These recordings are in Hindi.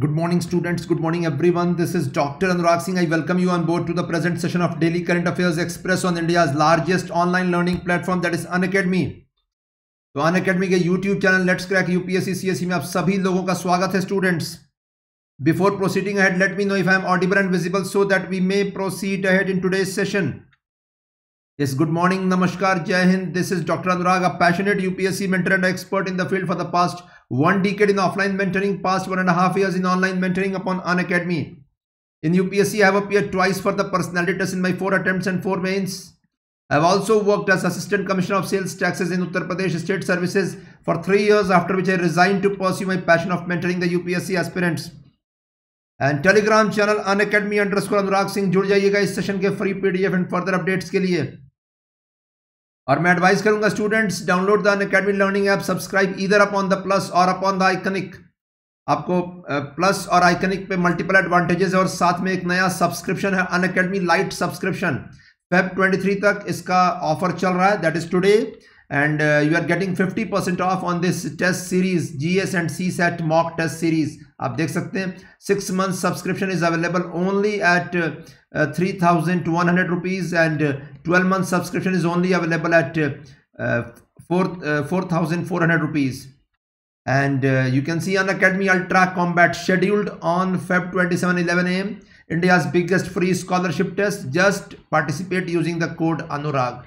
Good morning students, good morning everyone. This is Dr. Anurag Singh. I welcome you on board to the present session of Daily Current Affairs Express on India's largest online learning platform that is Unacademy. So, Unacademy YouTube channel Let's Crack UPSC CSC में आप सभी लोगों का स्वागत है students before proceeding ahead let me know if I am audible and visible so that we may proceed ahead in Yes, good morning, namaskar, jai hind. This is Dr. Anurag, a passionate UPSC mentor and expert in the field for the past one decade in offline mentoring, past one and a half years in online mentoring upon An Academy. In UPSC, I have appeared twice for the personality test in my four attempts and four mains. I have also worked as Assistant Commissioner of Sales Taxes in Uttar Pradesh State Services for three years, after which I resigned to pursue my passion of mentoring the UPSC aspirants. And Telegram channel An Academy under score Anurag Singh जुड़ जाइएगा इस free PDF and further and further और मैं एडवाइस करूंगा students download Unacademy learning app subscribe इधर अपॉन द प्लस और अपॉन द आइकनिक आपको प्लस और आइकनिक पे मल्टीपल एडवांटेजेस और साथ में एक नया सब्सक्रिप्शन है Unacademy lite subscription Feb 23 तक इसका ऑफर चल रहा है that is today and you are getting 50 percent of on this test series GS and CSAT mock test series आप देख सकते हैं six month subscription is available only at three thousand one hundred rupees and twelve month subscription is only available at four thousand four hundred rupees and you can see on academy ultra combat scheduled on Feb twenty seven eleven AM India's biggest free scholarship test just participate using the code Anurag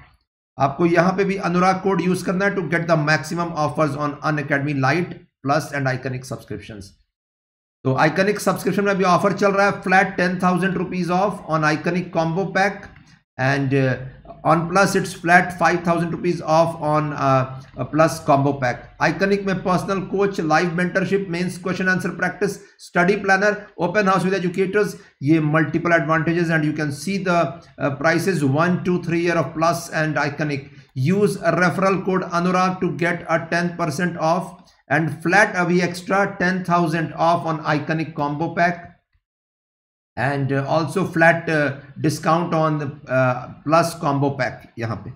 आपको यहां पर भी अनुराग कोड यूज करना है to get the maximum offers on academy lite plus and iconic subscription तो आइकनिक सब्सक्रिप्शन में अभी ऑफर चल रहा है flat ten thousand rupees off on iconic combo pack and uh, on plus it's flat 5000 rupees off on uh, plus combo pack iconic my personal coach live mentorship mains question answer practice study planner open house with educators ye multiple advantages and you can see the uh, prices one, two, three year of plus and iconic use a referral code anurag to get a 10% off and flat abhi extra 10000 off on iconic combo pack and also flat discount on plus combo pack यहां पे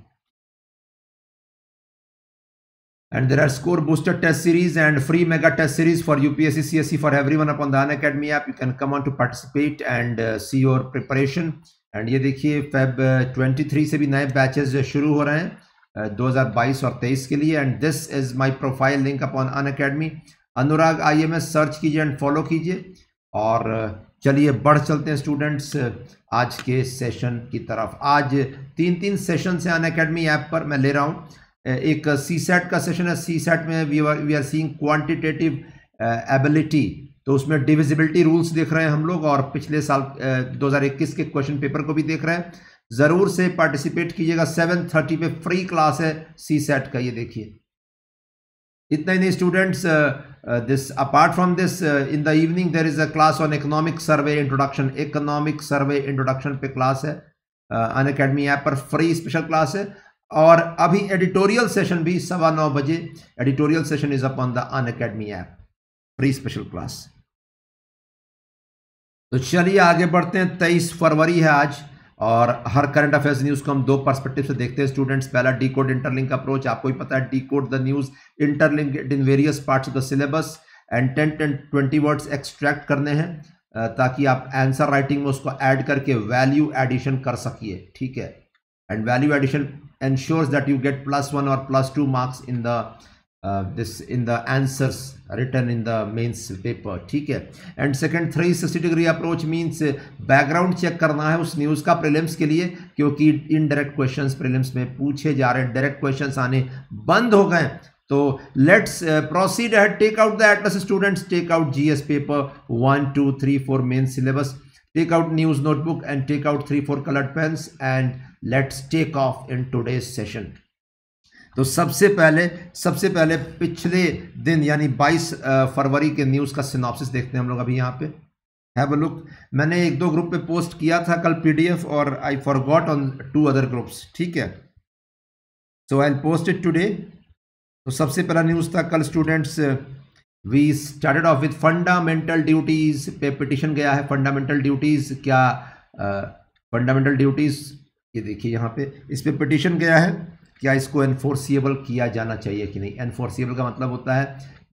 and there are score booster test series and free mega test series for UPSC C S C for every one upon Unacademy app you can come on to participate and see your preparation and ये देखिए फेब ट्वेंटी थ्री से भी नए बैचेज शुरू हो रहे हैं uh, दो हजार बाईस और तेईस के लिए and this is my profile link upon Unacademy Anurag I M S search कीजिए एंड फॉलो कीजिए और uh, चलिए बढ़ चलते हैं स्टूडेंट्स आज के सेशन की तरफ आज तीन तीन सेशन से अन अकेडमी ऐप पर मैं ले रहा हूँ एक सी सेट का सेशन है सी सेट में we are we are seeing quantitative ability तो उसमें डिविजिबिलिटी रूल्स देख रहे हैं हम लोग और पिछले साल uh, दो हज़ार इक्कीस के क्वेश्चन पेपर को भी देख रहे हैं ज़रूर से पार्टिसिपेट कीजिएगा सेवन थर्टी पे फ्री क्लास है सी सेट का ये देखिए इतना ही नहीं students this apart from this uh, in the evening there is a class on economic survey introduction economic survey introduction pe class hai uh, an academy app par free special class hai aur abhi editorial session bhi 9:30 baje editorial session is upon the an academy app free special class तो चलिए आगे बढ़ते हैं 23 फरवरी है आज और हर करंट अफेयर्स न्यूज़ को हम दो परस्पेक्टिव से देखते हैं स्टूडेंट्स पहला डी कोड इंटरलिंक अप्रोच आपको ही पता है decode the news interlink in various parts of the syllabus and ten ten twenty words extract करने हैं ताकि आप आंसर राइटिंग में उसको ऐड करके वैल्यू एडिशन कर सकिए ठीक है and value addition ensures that you get plus one और plus two marks in the this in the answers written in the mains paper ठीक है and second three sixty degree approach means background check करना है उस न्यूज़ का प्रिलिम्स के लिए क्योंकि इनडायरेक्ट क्वेश्चन प्रिलिम्स में पूछे जा रहे हैं डायरेक्ट क्वेश्चन आने बंद हो गए तो लेट्स प्रोसीड है take out the atlas students take out G S paper one two three four main syllabus take out news notebook and take out three four coloured pens and let's take off in today's session तो सबसे पहले सबसे पहले पिछले दिन यानी 22 फरवरी के न्यूज़ का सिनॉप्सिस देखते हैं हम लोग अभी यहाँ पे हैव अ लुक मैंने एक दो ग्रुप पे पोस्ट किया था कल पीडीएफ और I forgot on to other groups ठीक है so I post it today तो सबसे पहला न्यूज़ था कल students we started off with fundamental duties पे पिटिशन गया है फंडामेंटल ड्यूटीज़ क्या फंडामेंटल ड्यूटीज़ ये देखिए यहाँ पे इस पर पिटिशन गया है क्या इसको एनफोर्सिएबल किया जाना चाहिए कि नहीं एनफोर्सिएबल का मतलब होता है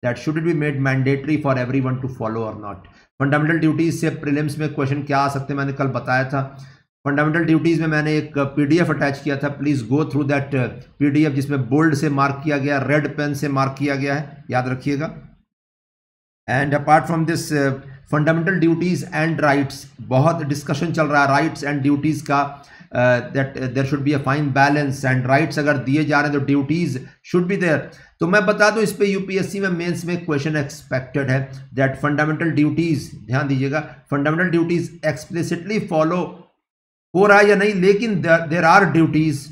that should it be made mandatory for every one to follow और नॉट फंडामेंटल ड्यूटीज़ से प्रिलिम्स में क्वेश्चन क्या आ सकते हैं मैंने कल बताया था फंडामेंटल ड्यूटीज़ में मैंने एक पीडीएफ अटैच किया था please go through that PDF जिसमें बोल्ड से मार्क किया गया रेड पेन से मार्क किया गया है याद रखिएगा and apart from this fundamental duties and rights बहुत डिस्कशन चल रहा है राइट्स एंड ड्यूटीज़ का that there should be a fine balance and rights अगर दिए जा रहे हैं तो ड्यूटीज़ शुड बी देयर तो मैं बता दूं इस पे यूपीएससी में मेंस में क्वेश्चन एक्सपेक्टेड है दैट फंडामेंटल ड्यूटीज़ ध्यान दीजिएगा फंडामेंटल ड्यूटीज़ एक्सप्लिसिटली फॉलो हो रहा है या नहीं लेकिन there are duties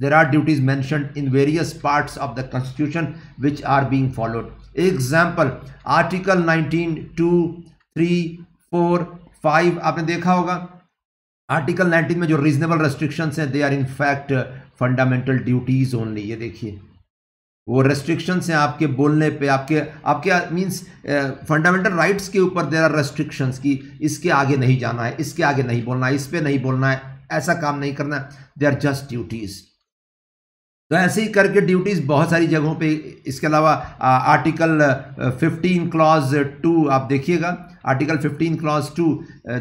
there are duties mention in various part of the constitution which are being followed example article nineteen two three four five आपने देखा होगा आर्टिकल 19 में जो रीजनेबल रेस्ट्रिक्शंस हैं they are in fact fundamental duties only ये देखिए वो रेस्ट्रिक्शंस हैं आपके बोलने पे आपके आपके मींस फंडामेंटल राइट्स के ऊपर देर आर रेस्ट्रिक्शंस की इसके आगे नहीं जाना है इसके आगे नहीं बोलना है इस पर नहीं बोलना है ऐसा काम नहीं करना है दे आर जस्ट ड्यूटीज़ तो ऐसे ही करके ड्यूटीज़ बहुत सारी जगहों पे इसके अलावा आर्टिकल फिफ्टीन क्लॉज टू आप देखिएगा article fifteen clause two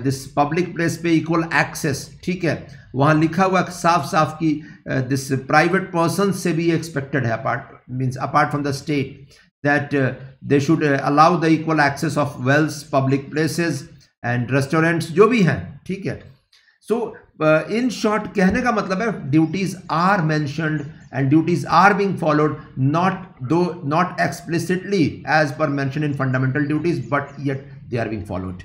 this public place पे इक्वल एक्सेस ठीक है वहाँ लिखा हुआ साफ साफ कि दिस प्राइवेट पर्सन से भी एक्सपेक्टेड है apart means apart from the state that they should allow the equal access of wells public places and restaurants जो भी हैं ठीक है सो इन शॉर्ट कहने का मतलब है duties are mentioned and duties are being followed not though not explicitly as per mentioned in fundamental duties but yet they are being followed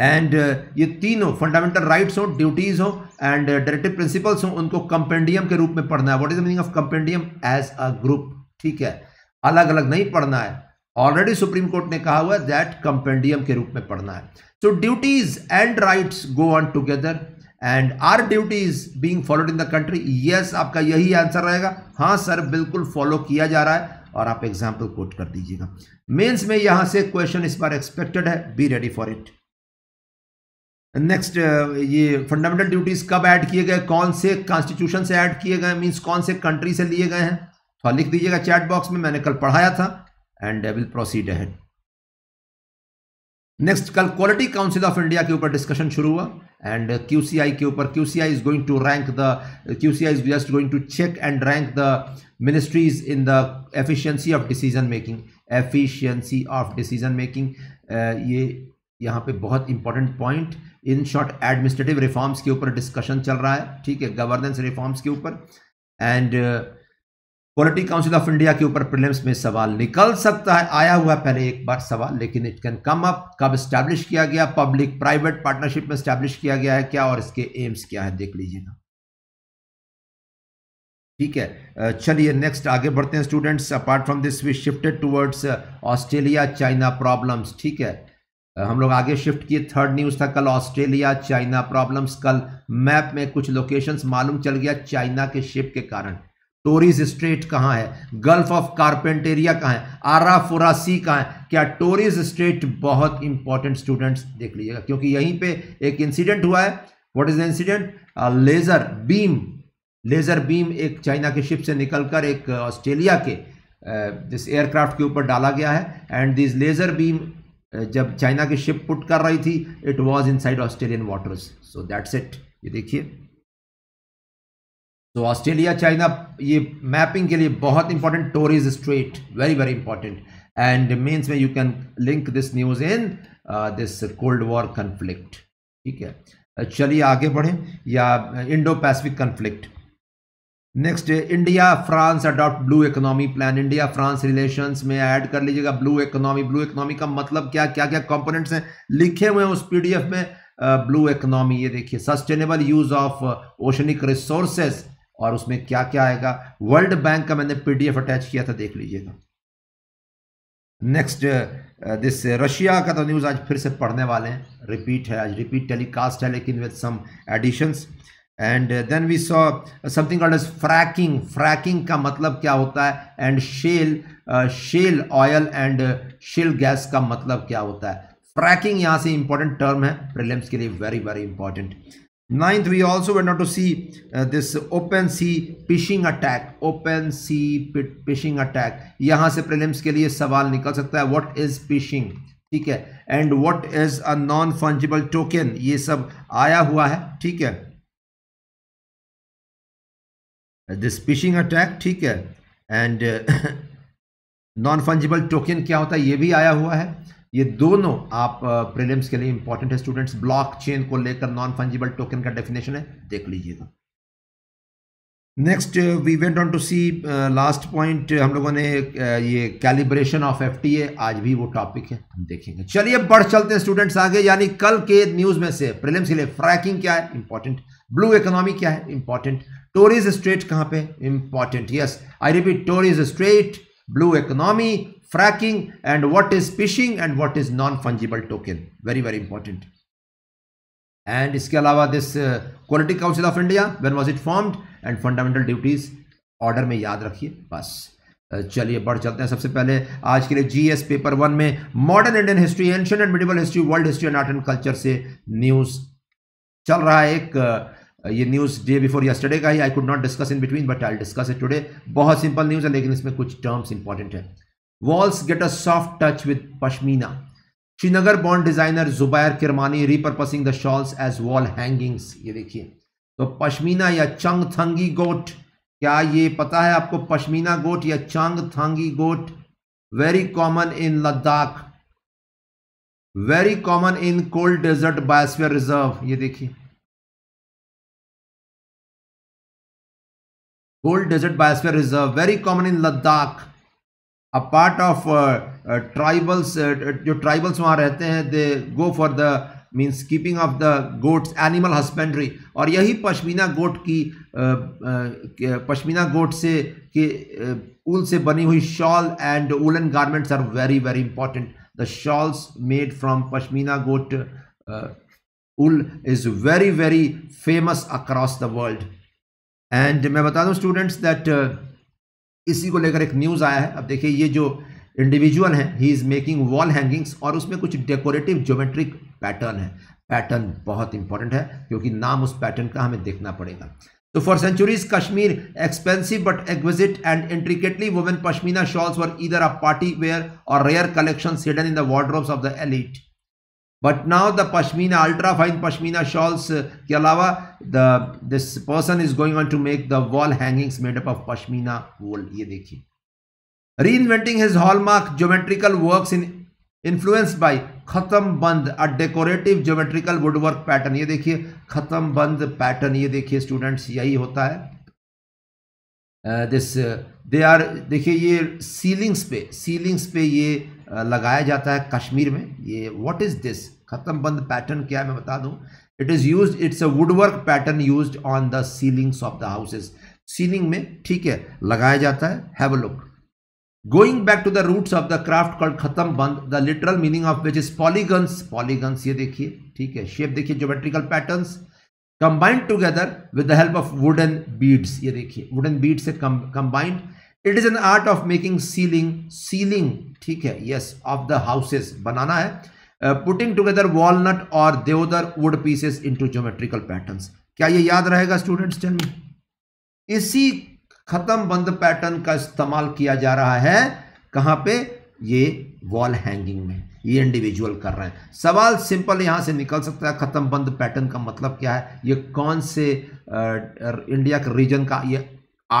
and uh, ये तीनों फंडामेंटल राइट्स हों ड्यूटीज हों एंड डायरेक्टिव प्रिंसिपल्स हों उनको कंपेंडियम के रूप में पढ़ना है what is the meaning of compendium as a group ठीक है अलग अलग नहीं पढ़ना है ऑलरेडी सुप्रीम कोर्ट ने कहा हुआ दैट कंपेंडियम के रूप में पढ़ना है so duties and rights go on together and are duties being followed in the country yes आपका यही आंसर रहेगा हाँ सर बिल्कुल फॉलो किया जा रहा है और आप एग्जाम्पल कोट कर दीजिएगा मेन्स में यहां से क्वेश्चन इस बार एक्सपेक्टेड है be ready for it next ये फंडामेंटल ड्यूटीज कब ऐड किए गए कौन से कॉन्स्टिट्यूशन से ऐड किए गए मीन्स कौन से कंट्री से लिए गए हैं तो लिख दीजिएगा चैट बॉक्स में मैंने कल पढ़ाया था and will proceed ahead next कल क्वालिटी काउंसिल ऑफ इंडिया के ऊपर डिस्कशन शुरू हुआ and QCI ke upar QCI is going to rank the QCI is just going to check and rank the ministries in the efficiency of decision making efficiency of decision making uh, ye yahan pe bahut important point in short administrative reforms ke upar discussion chal raha hai theek hai governance reforms ke upar and uh, quality council of India के ऊपर प्रीलिम्स में सवाल निकल सकता है आया हुआ पहले एक बार सवाल लेकिन इट कैन कम अप कब स्टैब्लिश किया गया पब्लिक प्राइवेट पार्टनरशिप में स्टैब्लिश किया गया है क्या और इसके एम्स क्या है देख लीजिएगा ठीक है चलिए नेक्स्ट आगे बढ़ते हैं students apart from this we shifted towards Australia China problems ठीक है हम लोग आगे शिफ्ट किए थर्ड न्यूज़ था कल ऑस्ट्रेलिया चाइना प्रॉब्लम्स कल मैप में कुछ लोकेशंस मालूम चल गया चाइना के शिप के कारण टोरीज स्ट्रेट कहाँ है गल्फ ऑफ कारपेंटेरिया कहाँ है आरा फोरा सी कहाँ है क्या टोरीज स्ट्रेट बहुत इंपॉर्टेंट स्टूडेंट्स देख लीजिएगा क्योंकि यहीं पे एक इंसिडेंट हुआ है what is the incident laser beam laser beam एक चाइना के शिप से निकलकर एक ऑस्ट्रेलिया के जिस एयरक्राफ्ट के ऊपर डाला गया है एंड दिस लेज़र बीम जब चाइना की शिप पुट कर रही थी it was inside Australian waters so that's it ये देखिए तो ऑस्ट्रेलिया चाइना ये मैपिंग के लिए बहुत important Torres Strait very very important and means में you can link this news in this cold war conflict ठीक है uh, चलिए आगे बढ़ें या Indo Pacific conflict next India France adopt blue economy plan India France relations में ऐड कर लीजिएगा ब्लू इकोनॉमी ब्लू इकोनॉमी का मतलब क्या क्या क्या कंपोनेंट्स हैं लिखे हुए हैं उस पीडीएफ में ब्लू uh, इकोनॉमी ये देखिए sustainable use of oceanic resources और उसमें क्या क्या आएगा वर्ल्ड बैंक का मैंने पीडीएफ अटैच किया था देख लीजिएगा नेक्स्ट दिस रशिया का तो न्यूज़ आज फिर से पढ़ने वाले हैं रिपीट है आज रिपीट टेलीकास्ट है लेकिन with some additions and then we saw something called as fracking fracking का मतलब क्या होता है and shale shale oil and shale gas का मतलब क्या होता है फ्रैकिंग यहाँ से इंपॉर्टेंट टर्म है प्रिलियम्स के लिए very very important Ninth, we also went out to see uh, this open sea phishing attack. Open sea phishing attack. yahan se prelims ke liye sawal nikal sakta hai What is phishing? hai and what is a non fungible token ye sab aaya hua hai theek hai this this attack theek hai and uh, non fungible token kya hota hai ye bhi aaya hua hai ये दोनों आप प्रीलिम्स के लिए इंपॉर्टेंट है स्टूडेंट्स ब्लॉकचेन को लेकर नॉन फंजिबल टोकन का डेफिनेशन है देख लीजिएगा next we went on to see last point हम लोगों ने uh, ये कैलिब्रेशन ऑफ एफ आज भी वो टॉपिक है हम देखेंगे चलिए बढ़ चलते हैं स्टूडेंट्स आगे यानी कल के न्यूज़ में से प्रीलिम्स के लिए फ्रैकिंग क्या है इंपॉर्टेंट ब्लू इकोनॉमी क्या है इंपॉर्टेंट टोरीज स्ट्रेट कहाँ पे important yes I repeat Torres Strait blue economy fracking and what is phishing and what is non-fungible token very very important and इसके अलावा this quality council of India when was it formed and fundamental duties order में याद रखिए बस चलिए बढ़ चलते हैं सबसे पहले आज के लिए जीएस पेपर वन में modern Indian history ancient and medieval history world history and art and culture से न्यूज़ चल रहा है एक ये न्यूज़ डे बिफोर यस्टरडे का ही I could not discuss in between but I discuss it today बहुत सिंपल न्यूज़ है लेकिन इसमें कुछ टर्म्स इंपॉर्टेंट है walls get a soft touch with pashmina Srinagar bond designer Zubair Kirmani repurposing the shawls as wall hangings ये देखिए तो पश्मीना या चंग थंगी गोट क्या ये पता है आपको पश्मीना गोट या Changthangi goat very common in Ladakh very common in cold desert biosphere reserve ये देखिए cold desert biosphere reserve very common in Ladakh a part of tribals जो ट्राइबल्स वहाँ रहते हैं they go for the means keeping of the goats animal husbandry और यही पश्मीना गोट की uh, uh, पश्मीना गोट से के uh, ऊल से बनी हुई shawl and woollen garments are very very important the shawls made from pashmina goat wool is very very famous across the world and मैं बता दूँ स्टूडेंट्स दैट इसी को लेकर एक न्यूज़ आया है अब देखिए ये जो इंडिविजुअल है he is making wall hangings और उसमें कुछ डेकोरेटिव ज्योमेट्रिक पैटर्न है पैटर्न बहुत इंपॉर्टेंट है क्योंकि नाम उस पैटर्न का हमें देखना पड़ेगा तो for centuries Kashmir expensive but exquisite and intricately woven pashmina shawls were either a party wear or rare collection seen in the wardrobes of the elite but now the pashmina ultra fine pashmina shawls के अलावा the this person is going on to make the wall hangings made up of pashmina wall ये देखिए reinventing his hallmark geometrical work in influenced by khatamband a decorative geometrical wood work pattern ये देखिए खत्म बंद पैटर्न ये देखिए स्टूडेंट्स यही होता है दिस दे आर देखिए ये सीलिंग्स पे सीलिंग्स पे ये लगाया जाता है कश्मीर में ये व्हाट इज़ दिस ख़त्म बंद पैटर्न क्या है मैं बता दूं it is use it's a woodwork pattern use on the ceilings of the houses ceiling में ठीक है लगाया जाता है have a look going back to the roots of the craft called khatamband the literal meaning of which is polygons polygons ये देखिए ठीक है शेप देखिए geometrical pattern combined together with the help of wooden beads ये देखिए वुडन बीड से combined it is an art of making ceiling ceiling ठीक है यस ऑफ द हाउसेस बनाना है पुटिंग टुगेदर वॉलनट और deodar wood pieces into geometrical patterns क्या ये याद रहेगा स्टूडेंट्स टेन इसी खत्म बंद पैटर्न का इस्तेमाल किया जा रहा है कहां पे ये वॉल हैंगिंग में ये इंडिविजुअल कर रहे हैं सवाल सिंपल यहां से निकल सकता है खत्म बंद पैटर्न का मतलब क्या है ये कौन से आ, uh, इंडिया के रीजन का ये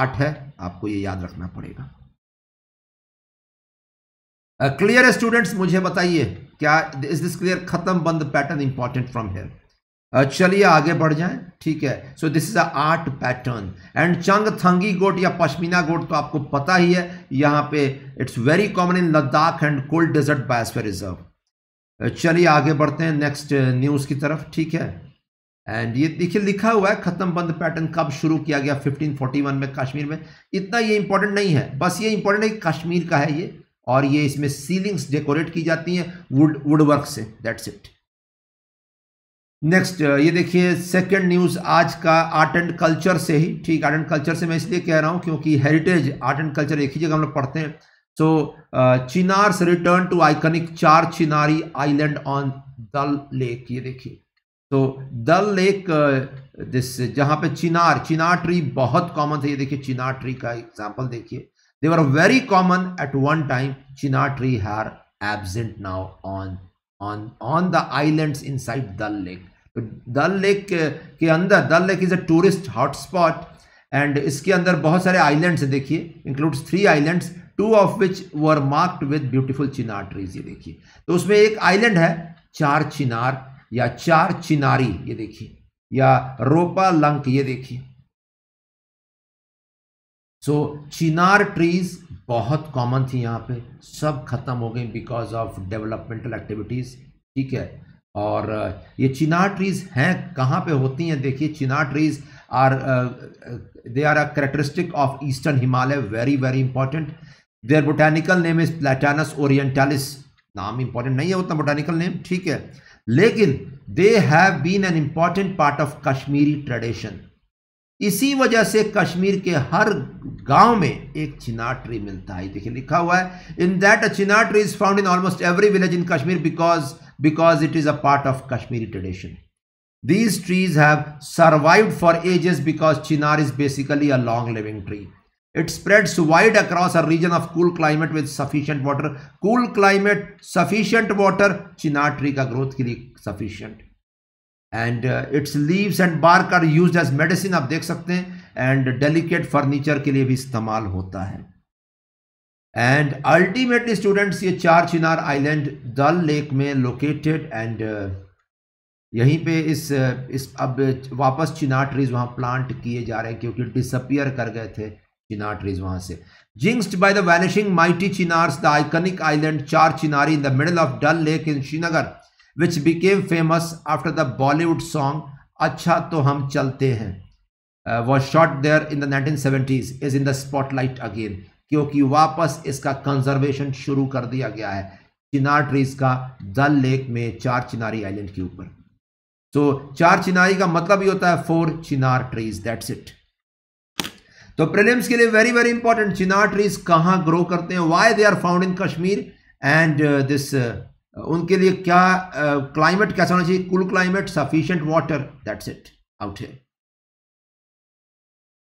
आर्ट है आपको ये याद रखना पड़ेगा क्लियर uh, स्टूडेंट्स मुझे बताइए क्या इज दिस क्लियर खत्म बंद पैटर्न इंपॉर्टेंट फ्रॉम हेयर चलिए आगे बढ़ जाएं ठीक है so this is a art pattern and Changthangi गोट या पश्मीना गोट तो आपको पता ही है यहां पे it's very common in Ladakh and cold desert biosphere reserve चलिए आगे बढ़ते हैं नेक्स्ट न्यूज़ uh, की तरफ ठीक है एंड ये देखिए लिखा हुआ है खत्म बंद पैटर्न कब शुरू किया गया 1541 में कश्मीर में इतना ये इंपॉर्टेंट नहीं है बस ये इंपॉर्टेंट है कश्मीर का है ये और ये इसमें सीलिंग्स डेकोरेट की जाती हैं वुड वुड वर्क से दैट्स इट नेक्स्ट ये देखिए सेकंड न्यूज़ आज का आर्ट एंड कल्चर से ही ठीक आर्ट एंड कल्चर से मैं इसलिए कह रहा हूँ क्योंकि हेरिटेज आर्ट एंड कल्चर एक ही जगह हम लोग पढ़ते हैं so chinars return to iconic Char Chinari island on Dal lake ये देखिए तो दल लेक दिस जहाँ पे चिनार चिनार ट्री बहुत कॉमन थे ये देखिए चिनार ट्री का एग्जाम्पल देखिए they were very common at one time chinar tree are absent now on on on the islands inside Dal lake तो डल लेक के अंदर Dal lake is a tourist hotspot and इसके अंदर बहुत सारे आइलैंड्स हैं देखिए includes three islands two of which were marked with beautiful chinar trees ये देखिए तो उसमें एक आइलैंड है चार चिनार या चार चिनारी ये देखिए या रोपा लंक ये देखिए सो so, चिनार ट्रीज बहुत कॉमन थी यहां पे सब खत्म हो गई बिकॉज ऑफ डेवलपमेंटल एक्टिविटीज ठीक है और ये चिनार ट्रीज हैं कहाँ पे होती हैं देखिए chinar trees are they are a characteristic of eastern Himalaya very very important their botanical name is platanus orientalis नाम इंपॉर्टेंट नहीं है उतना बोटानिकल नेम ठीक है लेकिन they have been an important part of Kashmiri tradition इसी वजह से कश्मीर के हर गांव में एक चिनार ट्री मिलता है देखिए लिखा हुआ है in that a chinar tree is found in almost every village in Kashmir because because it is a part of Kashmiri tradition these trees have survive for ages because chinar is basically a long living tree It spreads wide across a region of cool climate with sufficient water. Cool climate, sufficient water, chinar tree का growth के लिए sufficient. And uh, its leaves and bark are used as medicine आप देख सकते हैं and delicate furniture के लिए भी इस्तेमाल होता है एंड अल्टीमेटली स्टूडेंट्स ये चार चिनार आइलैंड डल लेक में लोकेटेड एंड यहीं पे इस इस अब वापस चिनार ट्रीज वहाँ प्लांट किए जा रहे हैं क्योंकि डिसअपियर कर गए थे चिनार वहां से jinxed by the vanishing mighty chinars the iconic island Char Chinari in the middle of Dal lake in Srinagar which became famous after the Bollywood song अच्छा तो हम चलते हैं was shot there in the nineteen is in the spotlight again क्योंकि वापस इसका कंजर्वेशन शुरू कर दिया गया है चिनार ट्रीज का दल लेक में चार चिनारी आइलैंड के ऊपर तो so, चार चिनारी का मतलब ही होता है four chinar trees that's it तो प्रिलिम्स के लिए very very important chinar trees कहाँ ग्रो करते हैं why they are found in Kashmir and this उनके लिए क्या क्लाइमेट uh, कैसा होना चाहिए cool climate sufficient water that's it out है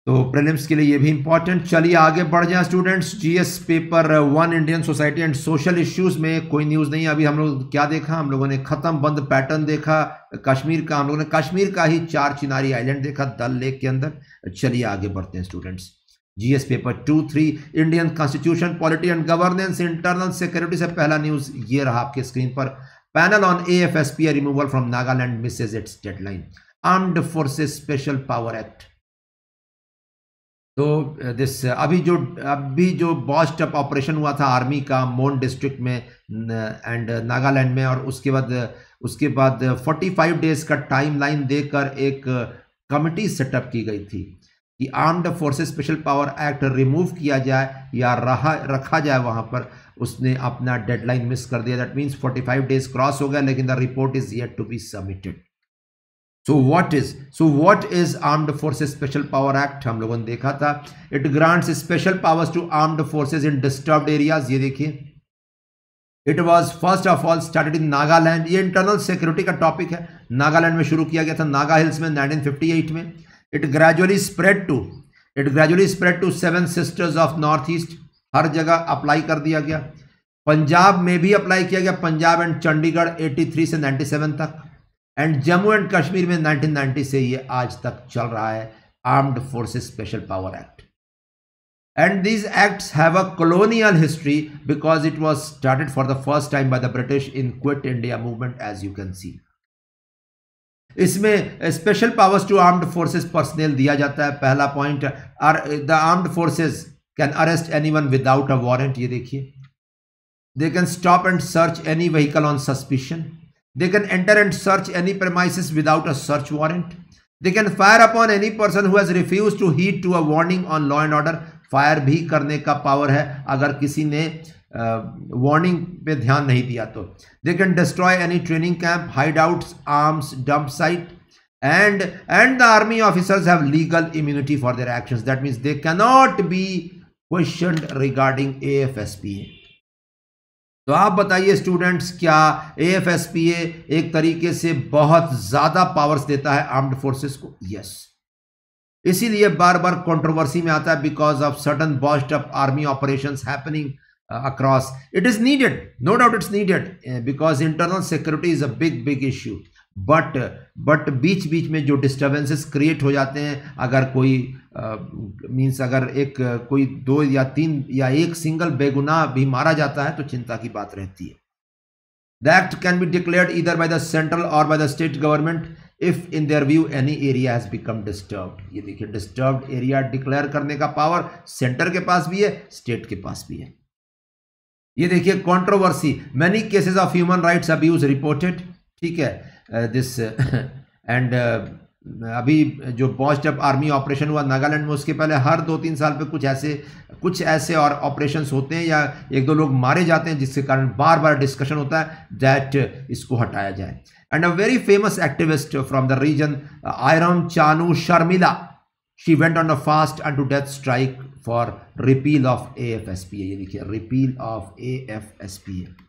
तो प्रीलिम्स के लिए ये भी इंपॉर्टेंट चलिए आगे बढ़ जाए students GS paper one Indian society and social issues में कोई न्यूज़ नहीं अभी हम लोग क्या देखा हम लोगों ने ख़त्म बंद पैटर्न देखा कश्मीर का हम लोगों ने कश्मीर का ही चार चिनारी आइलैंड देखा दल लेक के अंदर चलिए आगे बढ़ते हैं students GS paper two three Indian constitution polity and governance internal security से पहला न्यूज़ ये रहा आपके स्क्रीन पर panel on A F S P removal from Nagaland misses its deadline armed forces special power act तो दिस uh, uh, अभी जो अभी जो बॉस्ट अप ऑपरेशन हुआ था आर्मी का मोन डिस्ट्रिक्ट में एंड नागालैंड uh, में और उसके बाद उसके बाद 45 डेज का टाइम लाइन देकर एक कमिटी सेटअप की गई थी कि armed forces special power act remove किया जाए या रहा रखा जाए वहाँ पर उसने अपना डेडलाइन मिस कर दिया दैट मीन्स 45 डेज क्रॉस हो गया लेकिन the report is yet to be submitted so what is so what is armed forces special power act हम लोगों ने देखा था it grants special powers to armed forces in disturb areas ये देखिए it was first of all started in Nagaland ये इंटरनल सिक्योरिटी का टॉपिक है नागालैंड में शुरू किया गया था नागा हिल्स में नाइनटीन फिफ्टी एट में it gradually spread to it gradually spread to seven sisters of north east हर जगह अप्लाई कर दिया गया पंजाब में भी अप्लाई किया गया Punjab and Chandigarh eighty three से सेवन तक एंड जम्मू एंड कश्मीर में 1990 से ये आज तक चल रहा है armed forces special power act and these acts have a colonial history because it was started for the first time by the British in quit India movement as you can see इसमें special powers to armed forces personal दिया जाता है पहला point the armed forces can arrest any one without a warrant ये देखिए they can stop and search any vehicle on suspicion They can enter and search any premises without a search warrant. They can fire upon any person who has refused to heed to a warning on law and order. Fire भी करने का power है अगर किसी ने वार्निंग पे ध्यान नहीं दिया तो they can destroy any training camp hideouts arms dump and and the army officers have legal immunity for their actions that means they cannot be questioned regarding afspa तो आप बताइए स्टूडेंट्स क्या A F S P A एक तरीके से बहुत ज़्यादा पावर्स देता है आर्म्ड फोर्सेस को यस इसीलिए बार बार कंट्रोवर्सी में आता है because of sudden boost up army operations happening across it is needed no doubt it's needed because internal security is a big big issue but but बीच बीच में जो डिस्टर्बेंसेस क्रिएट हो जाते हैं अगर कोई मीन्स अगर एक कोई दो या तीन या एक सिंगल बेगुनाह भी मारा जाता है तो चिंता की बात रहती है the act can be declared either by the central और by the state government if in their view any area has become disturbed ये देखिए डिस्टर्ब्ड एरिया डिक्लेयर करने का पावर सेंटर के पास भी है स्टेट के पास भी है ये देखिए controversy many cases of human rights abuse reported ठीक है this uh, and uh, uh, अभी जो बॉस्ट ऑफ आर्मी ऑपरेशन हुआ नागालैंड में उसके पहले हर दो तीन साल पे कुछ ऐसे कुछ ऐसे और ऑपरेशंस होते हैं या एक दो लोग मारे जाते हैं जिसके कारण बार बार डिस्कशन होता है दैट इसको हटाया जाए and a very famous activist from the region Irom Chanu Sharmila she went on a fast and to death strike for repeal of A F S P A ये देखिए repeal of A F S P A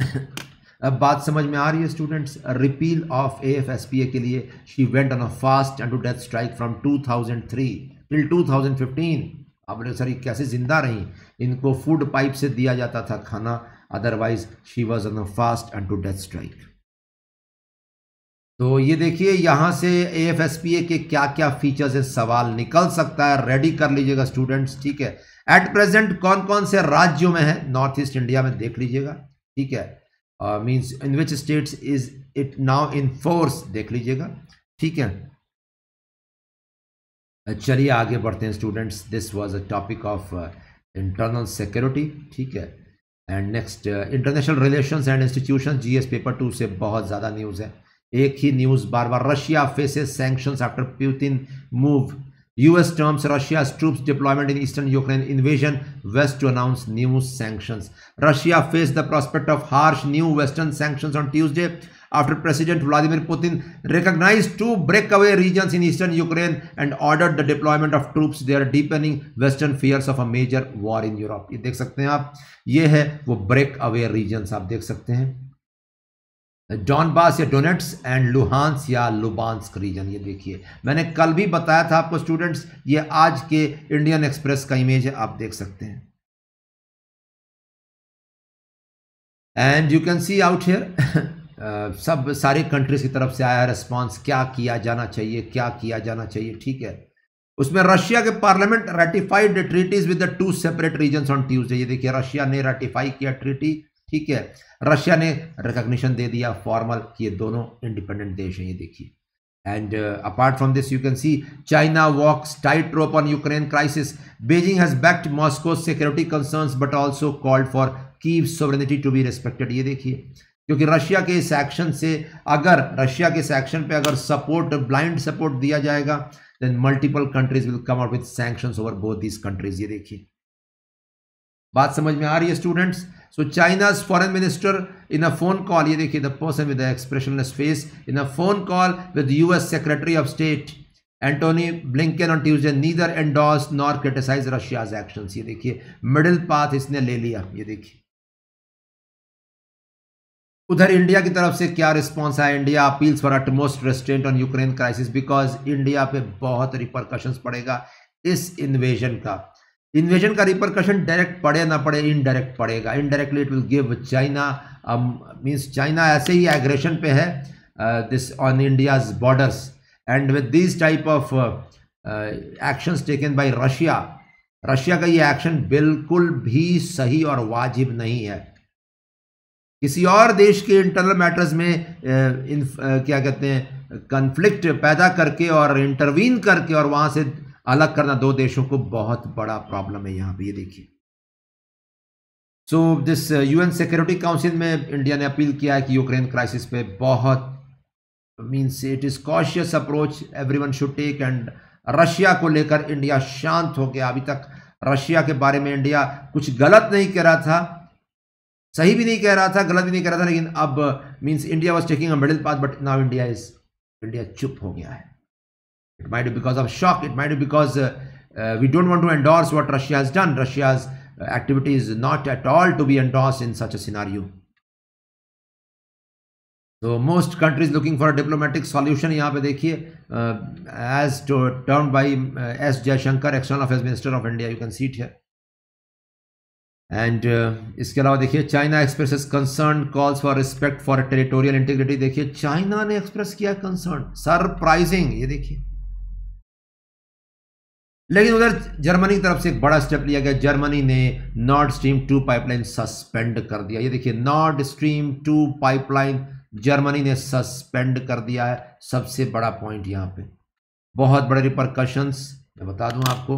अब बात समझ में आ रही है students repeal of A F S P A के लिए she went on a fast and to death strike from 2003 till fifteen आपने सर कैसे जिंदा रहीं इनको फूड पाइप से दिया जाता था खाना otherwise she was on a fast and to death strike तो ये देखिए यहाँ से A F S P A के क्या क्या फीचर्स है सवाल निकल सकता है रेडी कर लीजिएगा स्टूडेंट्स ठीक है एट प्रेजेंट कौन कौन से राज्यों में है नॉर्थ ईस्ट इंडिया में देख लीजिएगा ठीक है means in which state is it now in force देख लीजिएगा ठीक है uh, चलिए आगे बढ़ते हैं students this was a topic of internal security ठीक है and next international relations and institution GS paper two से बहुत ज़्यादा न्यूज़ है एक ही न्यूज़ बार बार Russia faces sanctions after Putin move US terms Russia's troops deployment in eastern Ukraine invasion West to announce new sanctions. Russia faced the prospect of harsh new Western sanctions on Tuesday after President Vladimir Putin recognized two breakaway regions in eastern Ukraine and ordered the deployment of troops there deepening western fears of a major war in Europe. ये देख सकते हैं आप ये है वो breakaway regions आप देख सकते डॉनबास या डोनेट्स एंड लुहानस या लुबानस्क रीजन ये देखिए मैंने कल भी बताया था आपको स्टूडेंट्स ये आज के इंडियन एक्सप्रेस का इमेज है आप देख सकते हैं and you can see out here सब सारे कंट्रीज की तरफ से आया रिस्पांस क्या किया जाना चाहिए क्या किया जाना चाहिए ठीक है उसमें रशिया के parliament ratified treaties with the two separate region on Tuesday ये देखिए रशिया ने रेटिफाई किया ट्रीटी ठीक है रशिया ने रिकॉग्निशन दे दिया फॉर्मल ये दोनों इंडिपेंडेंट देश हैं ये देखिए and apart from this you can see China walks tightrope on Ukraine crisis Beijing has backed Moscow security concern but also called for की सोवरेनिटी टू बी रिस्पेक्टेड ये देखिए क्योंकि रशिया के इस एक्शन से अगर रशिया के इस एक्शन पर अगर सपोर्ट ब्लाइंड सपोर्ट दिया जाएगा then multiple countries will come out with sanction over both this countries ये देखिए बात समझ में आ रही है students so China's foreign minister in a phone call ये देखिए the person with expressionless face in a phone call with U S secretary of state Antony Blinken on Tuesday neither endorses nor criticise Russia's action ये देखिए मिडिल पाथ इसने ले लिया ये देखिए उधर इंडिया की तरफ से क्या रिस्पॉन्स आया India appeals for utmost restraint on Ukraine crisis because India पे बहुत रिपरकशंस पड़ेगा इस इन्वेजन का इन्वेजन का रिपरकशन डायरेक्ट पड़े ना पड़े इनडायरेक्ट पड़ेगा indirectly it will give China means China ऐसे ही एग्रेशन पे है this on India's borders and with this type of actions taken by Russia Russia का ये एक्शन बिल्कुल भी सही और वाजिब नहीं है किसी और देश के इंटरनल मैटर्स में uh, इन uh, क्या कहते हैं कन्फ्लिक्ट पैदा करके और इंटरवीन करके और वहाँ से अलग करना दो देशों को बहुत बड़ा प्रॉब्लम है यहाँ पे ये देखिए so this UN security council में इंडिया ने अपील किया है कि यूक्रेन क्राइसिस पे बहुत means it is cautious approach one should take and Russia को लेकर इंडिया शांत हो गया अभी तक रशिया के बारे में इंडिया कुछ गलत नहीं कह रहा था सही भी नहीं कह रहा था गलत भी नहीं कह रहा था लेकिन अब means India was taking a middle path but now India is India चुप हो गया है It might be because of shock. It might be because uh, uh, we don't want to endorse what Russia has done. Russia's uh, activity is not at all to be endorsed in such a scenario. So most countries looking for a diplomatic solution. यहाँ पे देखिए as to termed by uh, S jay shankar external affairs minister of India. You can see it here. and uh, iske alawa dekhiye china expresses concern calls for respect for territorial integrity dekhiye china ne express kiya concern surprising ye dekhiye लेकिन उधर जर्मनी की तरफ से एक बड़ा स्टेप लिया गया जर्मनी ने North stream two pipeline suspend कर दिया ये देखिए North stream two pipeline Germany ने सस्पेंड कर दिया है सबसे बड़ा पॉइंट यहाँ पे बहुत बड़े रिपरकशंस मैं बता दूं आपको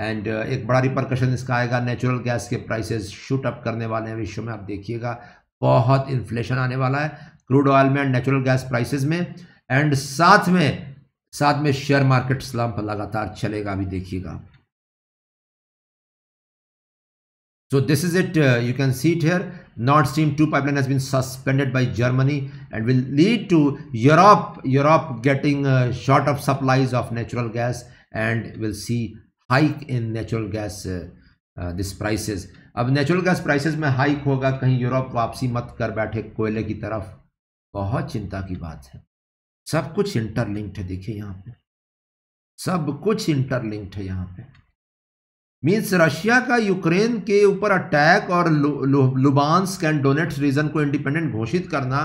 एंड uh, एक बड़ा रिपरकशन इसका आएगा नेचुरल गैस के प्राइसेस शूट अप करने वाले हैं विश्व में आप देखिएगा बहुत इन्फ्लेशन आने वाला है क्रूड ऑयल में एंड नेचुरल गैस प्राइसेस में एंड साथ में साथ में शेयर मार्केट स्लम लगातार चलेगा भी देखिएगा so this is it you can see it here North stream two pipeline has been suspended by Germany and will lead to Europe Europe getting short of supplies of natural gas and will see hike in natural gas this prices अब नेचुरल गैस प्राइसेस में हाइक होगा कहीं यूरोप वापसी मत कर बैठे कोयले की तरफ बहुत चिंता की बात है सब कुछ इंटरलिंक्ड है देखिए यहां पे सब कुछ इंटरलिंक्ड है यहां पे मीन्स रशिया का यूक्रेन के ऊपर अटैक और लुबांस कैंड डोनेट रीजन को इंडिपेंडेंट घोषित करना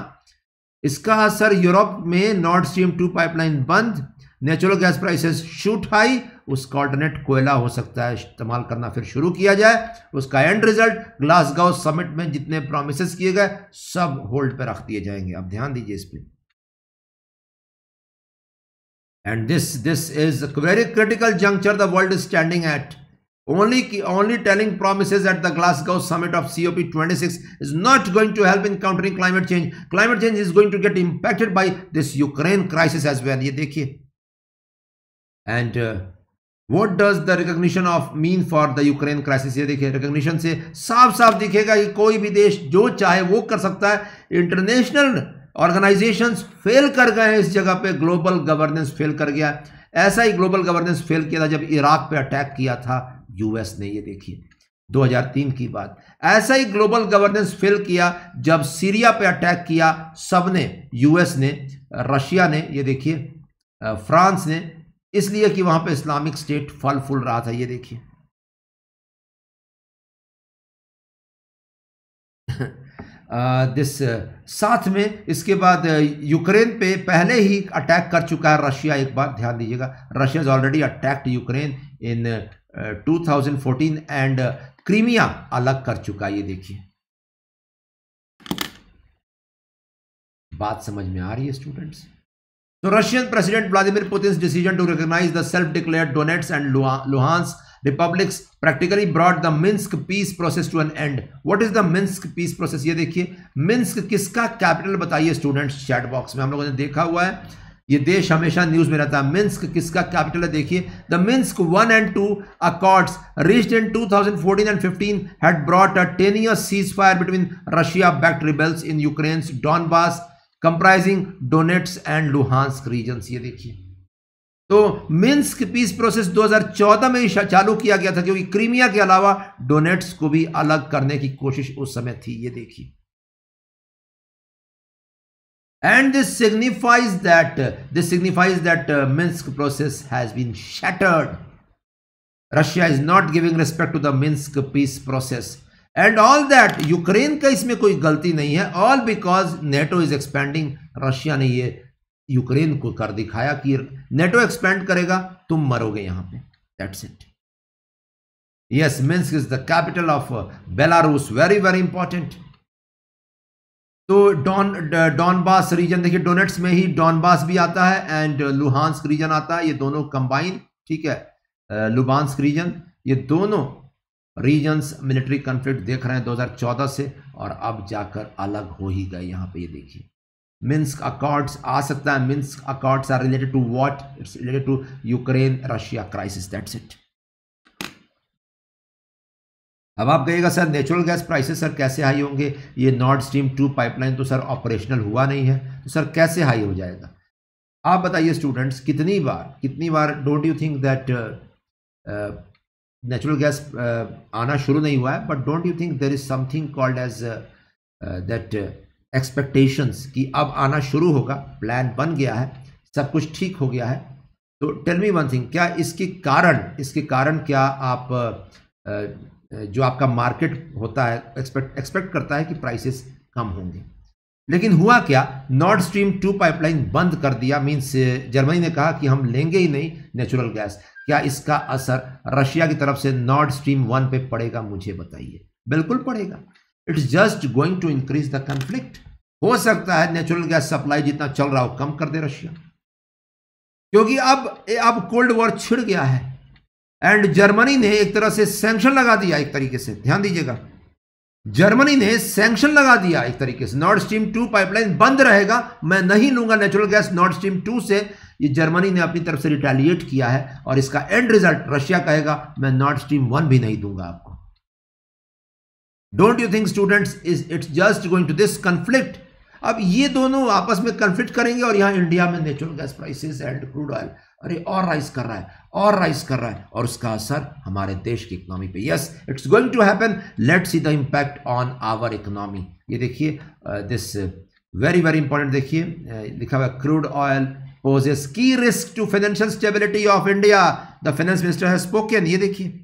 इसका असर यूरोप में नॉर्थ स्ट्रीम टू पाइपलाइन बंद natural gas prices shoot high उसका ऑल्टरनेट कोयला हो सकता है इस्तेमाल करना फिर शुरू किया जाए उसका एंड रिजल्ट ग्लासगो समिट में जितने प्रोमिस किए गए सब होल्ड पर रख दिए जाएंगे अब ध्यान दीजिए इस पर and this this is a very critical juncture the world is standing at only only telling promises at the glasgow summit of cop26 is not going to help in countering climate change climate change is going to get impacted by this ukraine crisis as well and uh, what does the recognition of mean for the ukraine crisis ye dekhiye recognition se saaf saaf dikhega ki koi bhi desh jo chahe wo kar sakta hai international organisations fail कर गए हैं इस जगह पे ग्लोबल गवर्नेंस फेल कर गया ऐसा ही ग्लोबल गवर्नेंस फेल किया था जब इराक पे अटैक किया था यूएस ने ये देखिए 2003 की बात ऐसा ही ग्लोबल गवर्नेंस फेल किया जब सीरिया पे अटैक किया सब ने यूएस ने रशिया ने ये देखिए फ्रांस ने इसलिए कि वहां पे इस्लामिक स्टेट फल फूल रहा था ये देखिए दिस uh, साथ में इसके बाद uh, यूक्रेन पे पहले ही अटैक कर चुका है रशिया एक बात ध्यान दीजिएगा Russia is already attacked Ukraine in 2014 and Crimea अलग कर चुका है ये देखिए बात समझ में आ रही है स्टूडेंट्स तो Russian president Vladimir Putin decision to recognise the self declare Donetsk and Luhansk republics practically brought the Minsk peace process to an end what is the Minsk peace process ये देखिए मिन्स्क किसका कैपिटल बताइए स्टूडेंट्स चैट बॉक्स में हम लोगों ने देखा हुआ है ये देश हमेशा न्यूज में रहता है मिन्स्क किसका कैपिटल है देखिए the Minsk one and two accords reached in 2014 and 15 had brought a ten year ceasefire between Russia backed rebels in Ukraine Donbas comprising Donetsk and Luhansk region ये देखिए तो मिन्स्क पीस प्रोसेस 2014 में ही चालू किया गया था क्योंकि क्रीमिया के अलावा डोनेट्स को भी अलग करने की कोशिश उस समय थी ये देखिए and this signifies that this signifies that Minsk process has been shattered Russia is not giving respect to the Minsk peace process and all that Ukraine का इसमें कोई गलती नहीं है all because NATO is expanding Russia ने यह यूक्रेन को कर दिखाया कि नेटो एक्सपेंड करेगा तुम मरोगे यहां पे that's it yes Minsk is the capital of Belarus very very important तो डॉन डॉनबास रीजन देखिए डोनेट्स में ही डॉनबास भी आता है एंड लुहानस्क रीजन आता है ये दोनों कंबाइन ठीक है लुबानस्क uh, रीजन ये दोनों रीजन्स मिलिट्री कंफ्लिक्ट देख रहे हैं 2014 से और अब जाकर अलग हो ही गए यहां पे ये देखिए मिन्स्क अकॉर्ड्स आ सकता है Minsk accords are related to what it's related to Ukraine Russia crisis that's it अब आप कहिएगा sir natural gas prices sir कैसे हाई होंगे ये नॉर्थ स्ट्रीम टू पाइपलाइन तो सर ऑपरेशनल हुआ नहीं है तो सर कैसे हाई हो जाएगा आप बताइए स्टूडेंट्स कितनी बार कितनी बार don't you think that natural gas आना शुरू नहीं हुआ है but don't you think there is something called as that expectations कि अब आना शुरू होगा प्लान बन गया है सब कुछ ठीक हो गया है तो टेल मी वन थिंग क्या इसके कारण इसके कारण क्या आप जो आपका मार्केट होता है एक्सपेक्ट एक्सपेक्ट करता है कि प्राइसेस कम होंगे लेकिन हुआ क्या नॉर्थ स्ट्रीम टू पाइपलाइन बंद कर दिया मीन्स जर्मनी ने कहा कि हम लेंगे ही नहीं नेचुरल गैस क्या इसका असर रशिया की तरफ से नॉर्थ स्ट्रीम वन पे पड़ेगा मुझे बताइए बिल्कुल पड़ेगा it's just going to increase the conflict हो सकता है नेचुरल गैस सप्लाई जितना चल रहा हो कम कर दे रशिया क्योंकि अब अब कोल्ड वॉर छिड़ गया है एंड जर्मनी ने एक तरह से सैंक्शन लगा दिया एक तरीके से ध्यान दीजिएगा जर्मनी ने सैंक्शन लगा दिया एक तरीके से नॉर्थ स्ट्रीम टू पाइपलाइन बंद रहेगा मैं नहीं लूंगा natural gas north stream two से ये जर्मनी ने अपनी तरफ से रिटेलिएट किया है और इसका एंड रिजल्ट रशिया कहेगा मैं नॉर्थ स्ट्रीम वन भी नहीं दूंगा आपको don't you think students is it's just going to this conflict अब ये दोनों आपस में कन्फ्लिक्ट करेंगे और यहाँ इंडिया में natural gas prices and crude oil अरे और राइस कर रहा है और राइस कर रहा है और उसका असर हमारे देश की इकोनॉमी पे yes it's going to happen let see the impact on our economy ये देखिए दिस वेरी वेरी इंपॉर्टेंट देखिए uh, लिखा हुआ क्रूड ऑयल पोजेस की risk to financial stability of India the finance minister है स्पोकन ये देखिए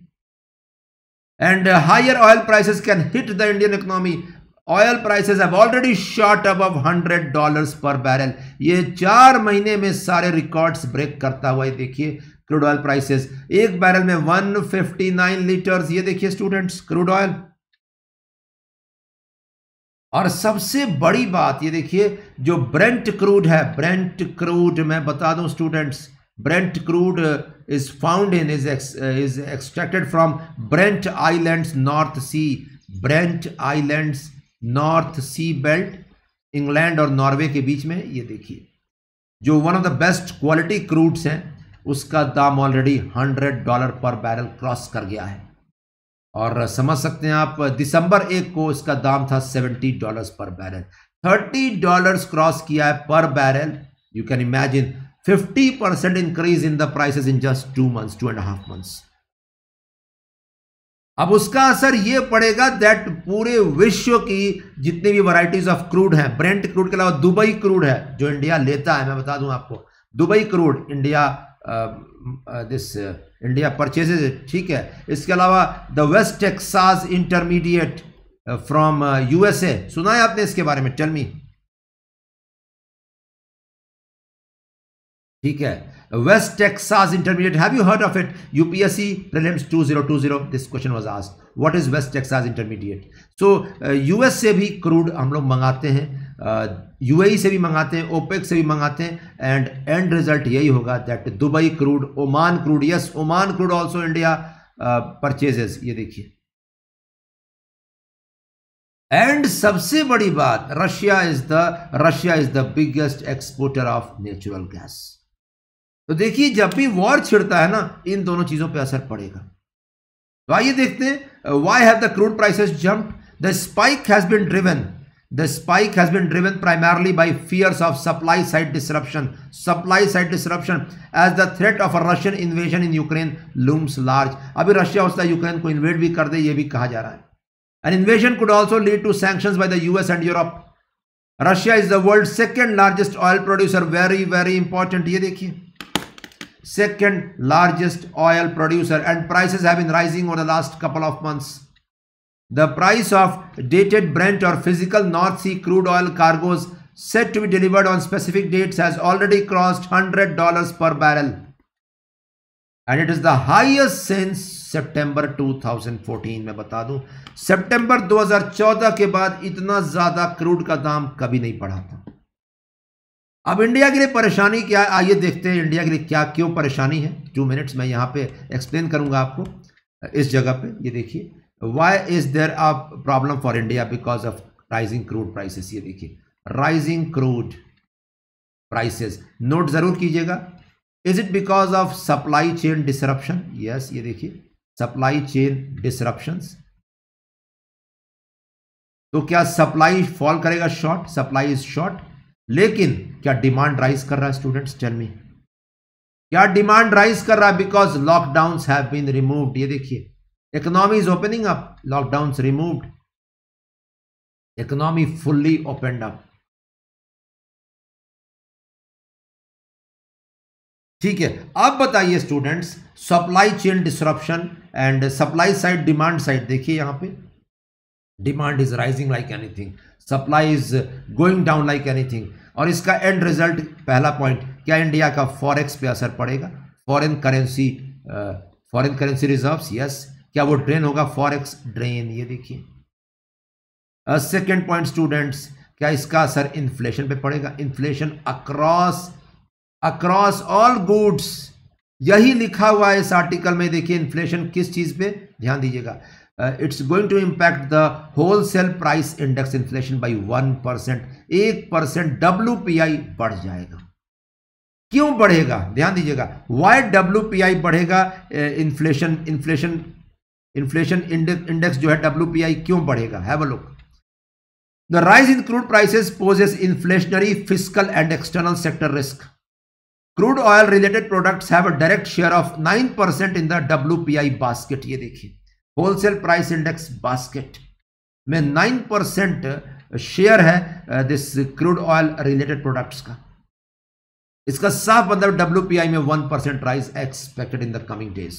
and higher oil prices can hit the Indian economy oil prices have already shot shot hundred dollars per barrel ये चार महीने में सारे रिकॉर्ड्स ब्रेक करता हुआ देखिए क्रूड ऑयल प्राइसेस एक बैरल में 159 लीटर्स ये देखिए स्टूडेंट्स क्रूड ऑयल और सबसे बड़ी बात ये देखिए जो ब्रेंट क्रूड है ब्रेंट क्रूड मैं बता दूं students Brent crude uh, is found in is ex, uh, is extracted from Brent Islands, North Sea, Brent Islands, North Sea belt, England और नॉर्वे के बीच में ये देखिए जो one of the best quality crudes हैं उसका दाम already hundred dollar per barrel cross कर गया है और समझ सकते हैं आप दिसंबर एक को इसका दाम था seventy dollars per barrel thirty dollars cross किया है per barrel you can imagine 50% increase in the price in just two month two and half months अब उसका असर यह पड़ेगा दैट पूरे विश्व की जितनी भी वराइटीज ऑफ क्रूड है ब्रेंट क्रूड के अलावा दुबई क्रूड है जो इंडिया लेता है मैं बता दूं आपको Dubai crude India this India purchases ठीक है इसके अलावा the West Texas Intermediate from USA सुना है आपने इसके बारे में टेलमी ठीक है West Texas Intermediate have you heard of it UPSC prelims 2020 this question was asked what is West Texas Intermediate so US से भी क्रूड हम लोग मंगाते हैं यूएई uh, e से भी मंगाते हैं ओपेक से भी मंगाते हैं एंड एंड रिजल्ट यही होगा that Dubai crude Oman crude yes Oman crude also India purchases ये देखिए एंड सबसे बड़ी बात Russia is the Russia is the biggest exporter of natural gas तो देखिए जब भी वॉर छिड़ता है ना इन दोनों चीज़ों पर असर पड़ेगा तो आइए देखते हैं why have the crude prices jump the spike has been driven the spike has been driven primarily by fears of supply side disruption supply side disruption as the threat of a Russian invasion in Ukraine looms large अभी रशिया उसका यूक्रेन को इन्वेट भी कर दे ये भी कहा जा रहा है an invasion could also lead to sanction by the US and Europe Russia is the world second largest oil producer very very important ये देखिए second largest oil producer and prices have been rising over the last couple of months. The price of dated Brent or physical North Sea crude oil cargoes set to be delivered on specific dates has already crossed $100 dollars per barrel. and it is the highest since september 2014 main bata दूं september 2014 ke baad itna zyada crude ka दाम kabhi nahi padha tha अब इंडिया के लिए परेशानी क्या है आइए देखते हैं इंडिया के लिए क्या क्यों परेशानी है टू मिनट्स मैं यहाँ पे एक्सप्लेन करूँगा आपको इस जगह पे ये देखिए why is there a problem for India because of rising crude prices ये देखिए राइजिंग क्रूड प्राइसेस नोट ज़रूर कीजिएगा is it because of supply chain disruption yes ये देखिए सप्लाई चेन डिसरप्शंस तो क्या सप्लाई फॉल करेगा शॉर्ट सप्लाई इज शॉर्ट लेकिन क्या डिमांड राइज कर रहा है स्टूडेंट्स टेल मी क्या डिमांड राइज कर रहा है because lockdown have been removed ये देखिए economy is opening up lockdown removed economy fully opened up ठीक है अब बताइए students supply chain disruption and supply side demand side देखिए यहां पे demand is rising like anything supply is going down like anything और इसका एंड रिजल्ट पहला पॉइंट क्या इंडिया का फॉरेक्स पे असर पड़ेगा foreign currency foreign currency reserves yes क्या वो ड्रेन होगा फॉरेक्स ड्रेन ये देखिए सेकेंड पॉइंट स्टूडेंट्स क्या इसका असर इन्फ्लेशन पे पड़ेगा inflation across across all goods यही लिखा हुआ है इस आर्टिकल में देखिए इन्फ्लेशन किस चीज पे ध्यान दीजिएगा uh, it's going to impact the wholesale price index inflation by one percent एक परसेंट डब्ल्यू बढ़ जाएगा क्यों बढ़ेगा ध्यान दीजिएगा वाई डब्ल्यू बढ़ेगा इन्फ्लेशन इन्फ्लेशन इन्फ्लेशन इंडेक्स जो है डब्ल्यू क्यों बढ़ेगा have a look The rise in crude prices poses inflationary, fiscal, and external sector risk. Crude oil related products have a direct share of 9% in the WPI basket. ये देखिए होलसेल प्राइस इंडेक्स बास्केट में नाइन परसेंट शेयर है this crude oil related products का इसका साफ मतलब डब्ल्यू में one percent rise expected in the coming days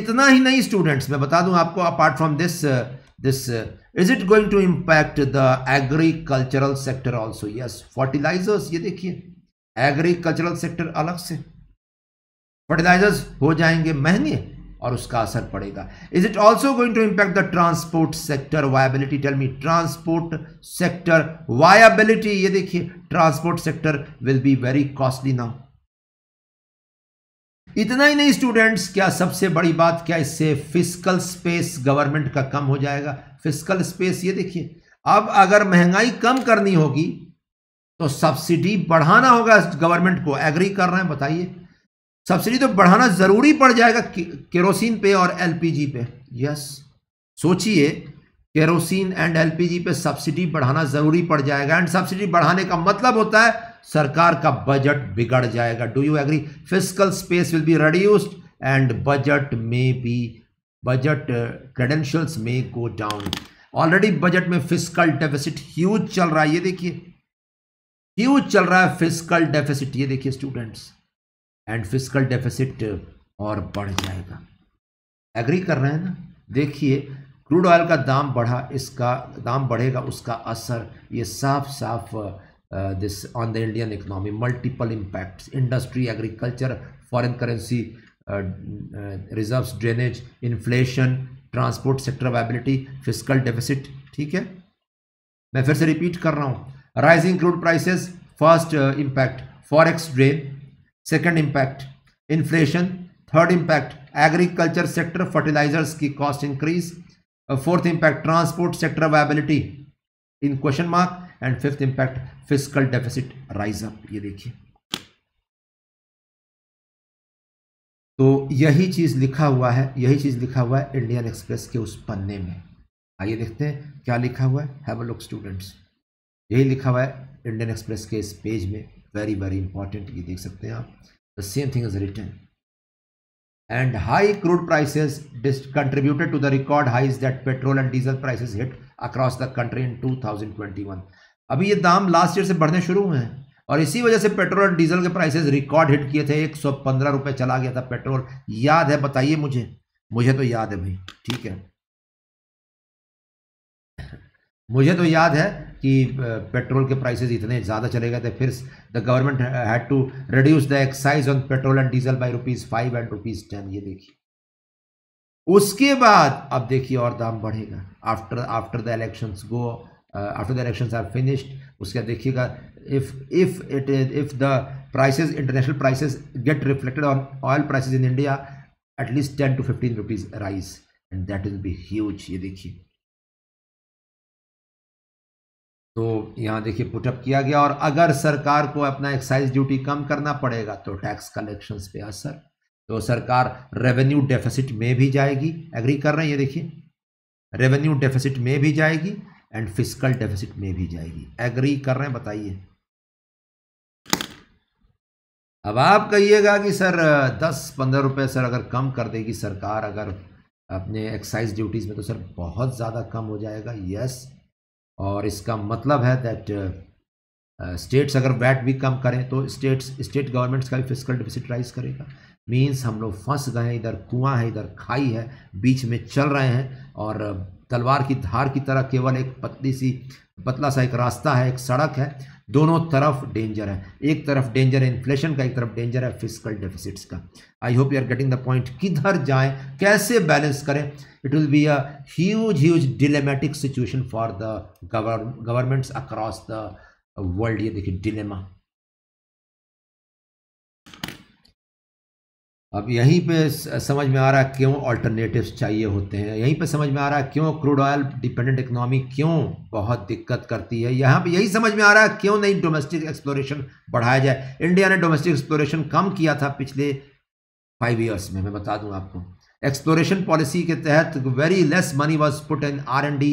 इतना ही नहीं स्टूडेंट्स मैं बता दूं आपको apart from this this is it going to impact the agricultural sector also yes fertilizers ये देखिए एग्रीकल्चरल सेक्टर अलग से फर्टिलाइजर्स हो जाएंगे महंगे और उसका असर पड़ेगा is it also going to impact the transport sector viability tell me transport sector viability ये देखिए transport sector will be very costly now इतना ही नहीं स्टूडेंट्स क्या सबसे बड़ी बात क्या इससे फिजिकल स्पेस गवर्नमेंट का कम हो जाएगा फिजिकल स्पेस ये देखिए अब अगर महंगाई कम करनी होगी तो सब्सिडी बढ़ाना होगा गवर्नमेंट को एग्री कर रहे हैं बताइए सब्सिडी तो बढ़ाना ज़रूरी पड़ जाएगा केरोसिन पे और एलपीजी पे यस सोचिए केरोसिन एंड एलपीजी पे सब्सिडी बढ़ाना ज़रूरी पड़ जाएगा एंड सब्सिडी बढ़ाने का मतलब होता है सरकार का बजट बिगड़ जाएगा do you agree fiscal space will be reduced and budget में भी बजट क्रेडेंशियल्स में गो डाउन ऑलरेडी बजट में फिजिकल डेफिसिट ह्यूज चल रहा है ये देखिए ह्यूज चल रहा है फिजिकल डेफिसिट ये देखिए स्टूडेंट्स एंड फिजिकल डेफिसिट और बढ़ जाएगा एग्री कर रहे हैं ना देखिए क्रूड ऑयल का दाम बढ़ा इसका दाम बढ़ेगा उसका असर ये साफ साफ this on the Indian economy multiple impacts industry agriculture foreign currency reserves drainage inflation transport sector viability fiscal deficit ठीक है मैं फिर से रिपीट कर रहा हूँ rising crude prices first impact forex drain second impact inflation third impact agriculture sector fertilizers की cost increase fourth impact transport sector viability in question mark and fifth impact fiscal deficit rise up ये देखिए तो यही चीज लिखा हुआ है यही चीज लिखा हुआ है इंडियन एक्सप्रेस के उस पन्ने में आइए देखते हैं क्या लिखा हुआ है हैव अ लुक स्टूडेंट्स यही लिखा हुआ है इंडियन एक्सप्रेस के इस पेज में वेरी वेरी इंपॉर्टेंट ये देख सकते हैं आप the same thing is return and high crude prices contributed to the record highs that petrol and diesel prices hit across the country in 2021 अभी ये दाम लास्ट ईयर से बढ़ने शुरू हुए हैं और इसी वजह से पेट्रोल और डीजल के प्राइसेस रिकॉर्ड हिट किए थे एक सौ पंद्रह रुपये चला गया था पेट्रोल याद है बताइए मुझे मुझे तो याद है भाई ठीक है मुझे तो याद है कि पेट्रोल के प्राइसेस इतने ज़्यादा चले गए थे फिर the government had to reduce the excise on petrol and diesel by rupees five and rupees ten ये देखिए उसके बाद अब देखिए और दाम बढ़ेगा after after the elections go after the election are finished उसके बाद देखिएगा if if it if the prices international prices get reflected on oil prices in India at least ten to fifteen rupees rise and that will be huge ये देखिए तो यहाँ देखिए पुटअप किया गया और अगर सरकार को अपना एक्साइज ड्यूटी कम करना पड़ेगा तो टैक्स कलेक्शन पे असर तो सरकार रेवेन्यू डेफिसिट में भी जाएगी एग्री कर रहे हैं ये देखिए रेवेन्यू डेफिसिट में भी जाएगी एंड फिजिकल डेफिसिट में भी जाएगी एग्री कर रहे हैं बताइए अब आप कहिएगा कि सर दस पंद्रह रुपये सर अगर कम कर देगी सरकार अगर अपने एक्साइज ड्यूटीज़ में तो सर बहुत ज़्यादा कम हो जाएगा यस और इसका मतलब है दैट स्टेट्स uh, uh, अगर वैट भी कम करें तो स्टेट्स स्टेट गवर्नमेंट्स का भी फिजिकल डिफिसिट राइज करेगा मीन्स हम लोग फंस गए हैं इधर कुआं है इधर खाई है बीच में चल रहे हैं और uh, तलवार की धार की तरह केवल एक पतली सी पतला सा एक रास्ता है एक सड़क है दोनों तरफ डेंजर है एक तरफ डेंजर है इन्फ्लेशन का एक तरफ डेंजर है फिजिकल डेफिसिट्स का I hope you are getting the point किधर जाए कैसे बैलेंस करें it will be a huge huge dilemmatic situation for the governments across the world ये देखिए डिलेमा अब यहीं पे समझ में आ रहा है क्यों अल्टरनेटिव्स चाहिए होते हैं यहीं पे समझ में आ रहा है क्यों क्रूड ऑयल डिपेंडेंट इकोनॉमी क्यों बहुत दिक्कत करती है यहाँ पे यही समझ में आ रहा है क्यों नहीं डोमेस्टिक एक्सप्लोरेशन बढ़ाया जाए इंडिया ने डोमेस्टिक एक्सप्लोरेशन कम किया था पिछले फाइव ईयर्स में मैं बता दूँ आपको एक्सप्लोरेशन पॉलिसी के तहत very less money was put in R and D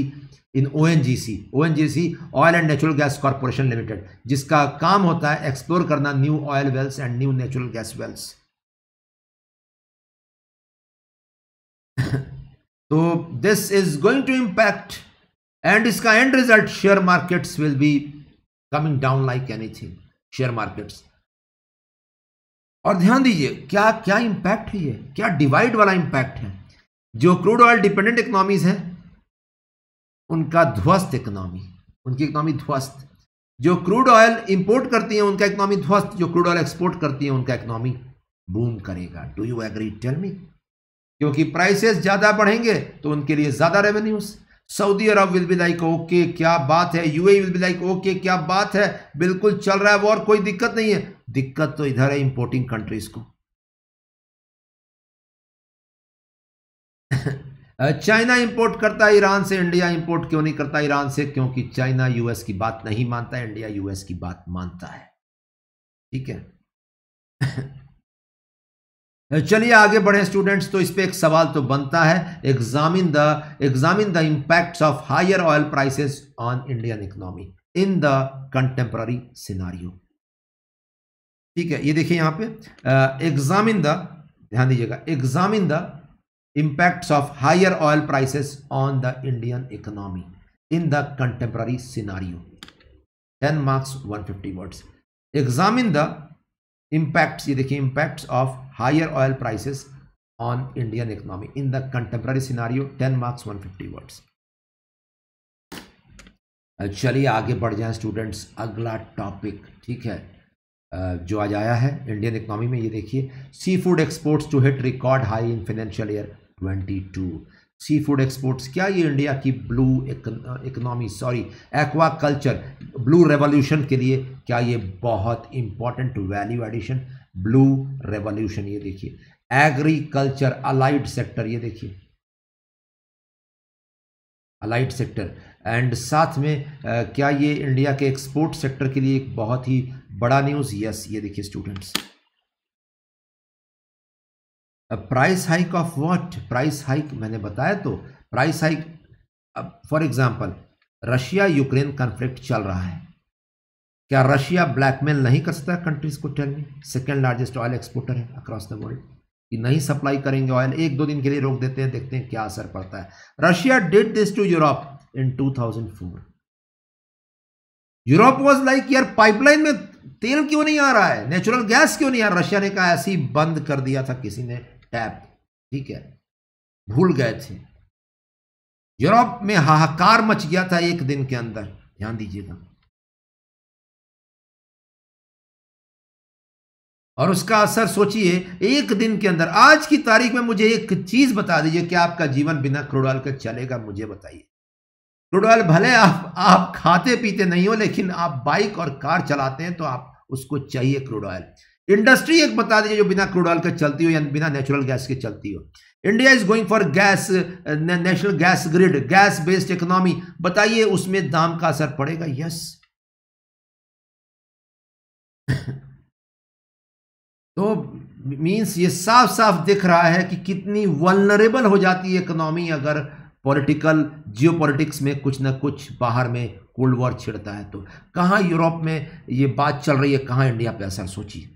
in O N G C O N G C Oil and natural Gas Corporation Limited जिसका काम होता है एक्सप्लोर करना new oil wells and new natural gas wells तो this is going to impact and इसका end result share markets will be coming down like anything share markets और ध्यान दीजिए क्या क्या इंपैक्ट है ये क्या डिवाइड वाला इम्पैक्ट है जो क्रूड ऑयल डिपेंडेंट इकोनॉमीज हैं उनका ध्वस्त इकोनॉमी उनकी इकोनॉमी ध्वस्त जो क्रूड ऑयल इंपोर्ट करती है उनका इकोनॉमी ध्वस्त जो क्रूड ऑयल एक्सपोर्ट करती है उनका इकोनॉमी बूम करेगा do you agree tell me क्योंकि प्राइसेस ज़्यादा बढ़ेंगे तो उनके लिए ज़्यादा revenues Saudi Arab will be like okay क्या बात है UAE will be like okay क्या बात है बिल्कुल चल रहा है वॉर कोई दिक्कत नहीं है दिक्कत तो इधर है इंपोर्टिंग कंट्रीज को चाइना इंपोर्ट करता है ईरान से इंडिया इंपोर्ट क्यों नहीं करता ईरान से क्योंकि चाइना यूएस की बात नहीं मानता इंडिया यूएस की बात मानता है ठीक है चलिए आगे बढ़े स्टूडेंट्स तो इस पर एक सवाल तो बनता है examine the examine the impact of higher oil prices on Indian economy in the contemporary scenario ठीक है ये देखिए यहां पे एग्जामिन द ध्यान दीजिएगा examine the impact of higher oil prices on the Indian economy in the contemporary scenario ten marks one fifty words examine the impact ये देखिए impact of higher oil prices on Indian economy. In the contemporary scenario, 10 marks, 150 words. Uh, चलिए आगे बढ़ जाएं स्टूडेंट्स अगला टॉपिक ठीक है uh, जो आज आया है इंडियन इकोनॉमी में ये देखिए sea food exports to hit record high in financial year 22 sea food exports क्या ये इंडिया की blue economy sorry aquaculture blue revolution के लिए क्या ये बहुत important value addition blue revolution ये देखिए एग्रीकल्चर अलाइड सेक्टर ये देखिए अलाइड सेक्टर एंड साथ में आ, क्या ये इंडिया के एक्सपोर्ट सेक्टर के लिए एक बहुत ही बड़ा न्यूज़ यस ये देखिए students price hike of what price hike मैंने बताया तो price hike for example Russia Ukraine conflict चल रहा है क्या रशिया ब्लैकमेल नहीं कर सकता कंट्रीज को टेल में सेकेंड लार्जेस्ट ऑयल एक्सपोर्टर है अक्रॉस द वर्ल्ड कि नहीं सप्लाई करेंगे ऑयल एक दो दिन के लिए रोक देते हैं देखते हैं क्या असर पड़ता है Russia did this to Europe in 2004 Europe was like यार पाइपलाइन में तेल क्यों नहीं आ रहा है नेचुरल गैस क्यों नहीं आ रहा रशिया ने कहा ऐसी बंद कर दिया था किसी ने टैप ठीक है भूल गए थे यूरोप में हाहाकार मच गया था एक दिन के अंदर ध्यान दीजिएगा और उसका असर सोचिए एक दिन के अंदर आज की तारीख में मुझे एक चीज बता दीजिए कि आपका जीवन बिना क्रूड के चलेगा मुझे बताइए क्रूड ऑयल भले आप आप खाते पीते नहीं हो लेकिन आप बाइक और कार चलाते हैं तो आप उसको चाहिए क्रूड ऑयल इंडस्ट्री एक बता दीजिए जो बिना क्रूड ऑयल के चलती हो या बिना नेचुरल गैस के चलती हो India is going for gas national gas grid gas based economy बताइए उसमें दाम का असर पड़ेगा यस तो मीन्स ये साफ साफ दिख रहा है कि कितनी वलनरेबल हो जाती है इकोनॉमी अगर पॉलिटिकल जियोपॉलिटिक्स में कुछ ना कुछ बाहर में कोल्ड वॉर छिड़ता है तो कहाँ यूरोप में ये बात चल रही है कहाँ इंडिया पे असर सोचिए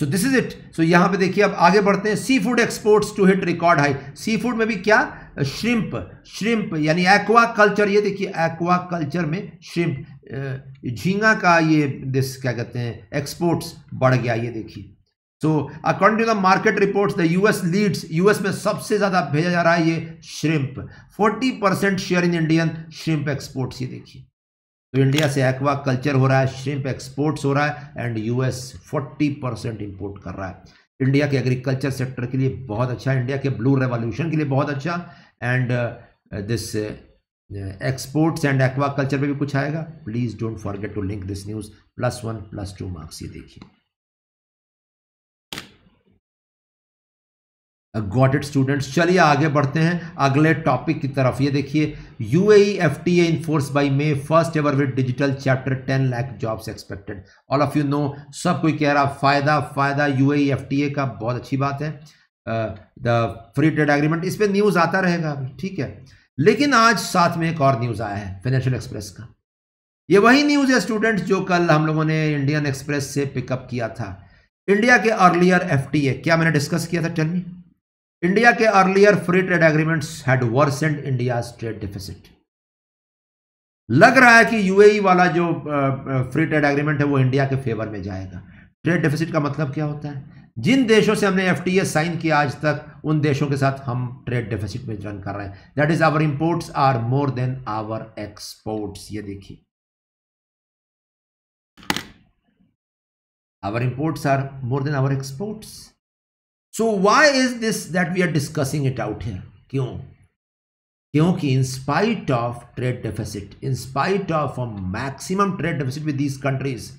so this is it so यहां पे देखिए अब आगे बढ़ते हैं sea food exports to hit record high sea food में भी क्या श्रिम्प श्रिम्प यानी एक्वा कल्चर ये देखिए एक्वा कल्चर में श्रिम्प झींगा का ये दिस क्या कहते हैं एक्सपोर्ट्स बढ़ गया ये देखिए so according to the market reports the US leads US में सबसे ज़्यादा भेजा जा रहा है ये shrimp 40 percent share in Indian shrimp exports ये देखिए तो इंडिया से एक्वा कल्चर हो रहा है श्रिम्प एक्सपोर्ट्स हो रहा है एंड यूएस 40 परसेंट इंपोर्ट कर रहा है इंडिया के एग्रीकल्चर सेक्टर के लिए बहुत अच्छा इंडिया के ब्लू रेवोल्यूशन के लिए बहुत अच्छा and this exports and aqua culture पर भी कुछ आएगा please don't forget to link this news plus one plus two marks ये देखिए गॉट इट स्टूडेंट्स चलिए आगे बढ़ते हैं अगले टॉपिक की तरफ ये देखिए U F T A in force by May first ever with digital chapter ten lakh jobs expected all of you know सब कोई कह रहा फायदा फायदा यू एफ टी ए का बहुत अच्छी बात है द फ्री ट्रेड एग्रीमेंट इस पर न्यूज़ आता रहेगा अभी ठीक है लेकिन आज साथ में एक और न्यूज़ आया है फाइनेंशियल एक्सप्रेस का ये वही न्यूज़ है स्टूडेंट्स जो कल हम लोगों ने इंडियन एक्सप्रेस से पिकअप किया था इंडिया के अर्लियर ए क्या मैंने डिस्कस किया था टेलमी इंडिया के earlier free trade agreements had worsened India trade deficit लग रहा है कि यूएई e वाला जो फ्री ट्रेड एग्रीमेंट है वो इंडिया के फेवर में जाएगा ट्रेड डिफिसिट का मतलब क्या होता है जिन देशों से हमने एफ साइन किया आज तक उन देशों के साथ हम ट्रेड डेफिसिट में रन कर रहे हैं that is our imports are more than our exports ये देखिए our imports are more than our exports so why is this that we are discussing it out here क्यों क्योंकि in spite of trade deficit in spite of a maximum trade deficit with these countries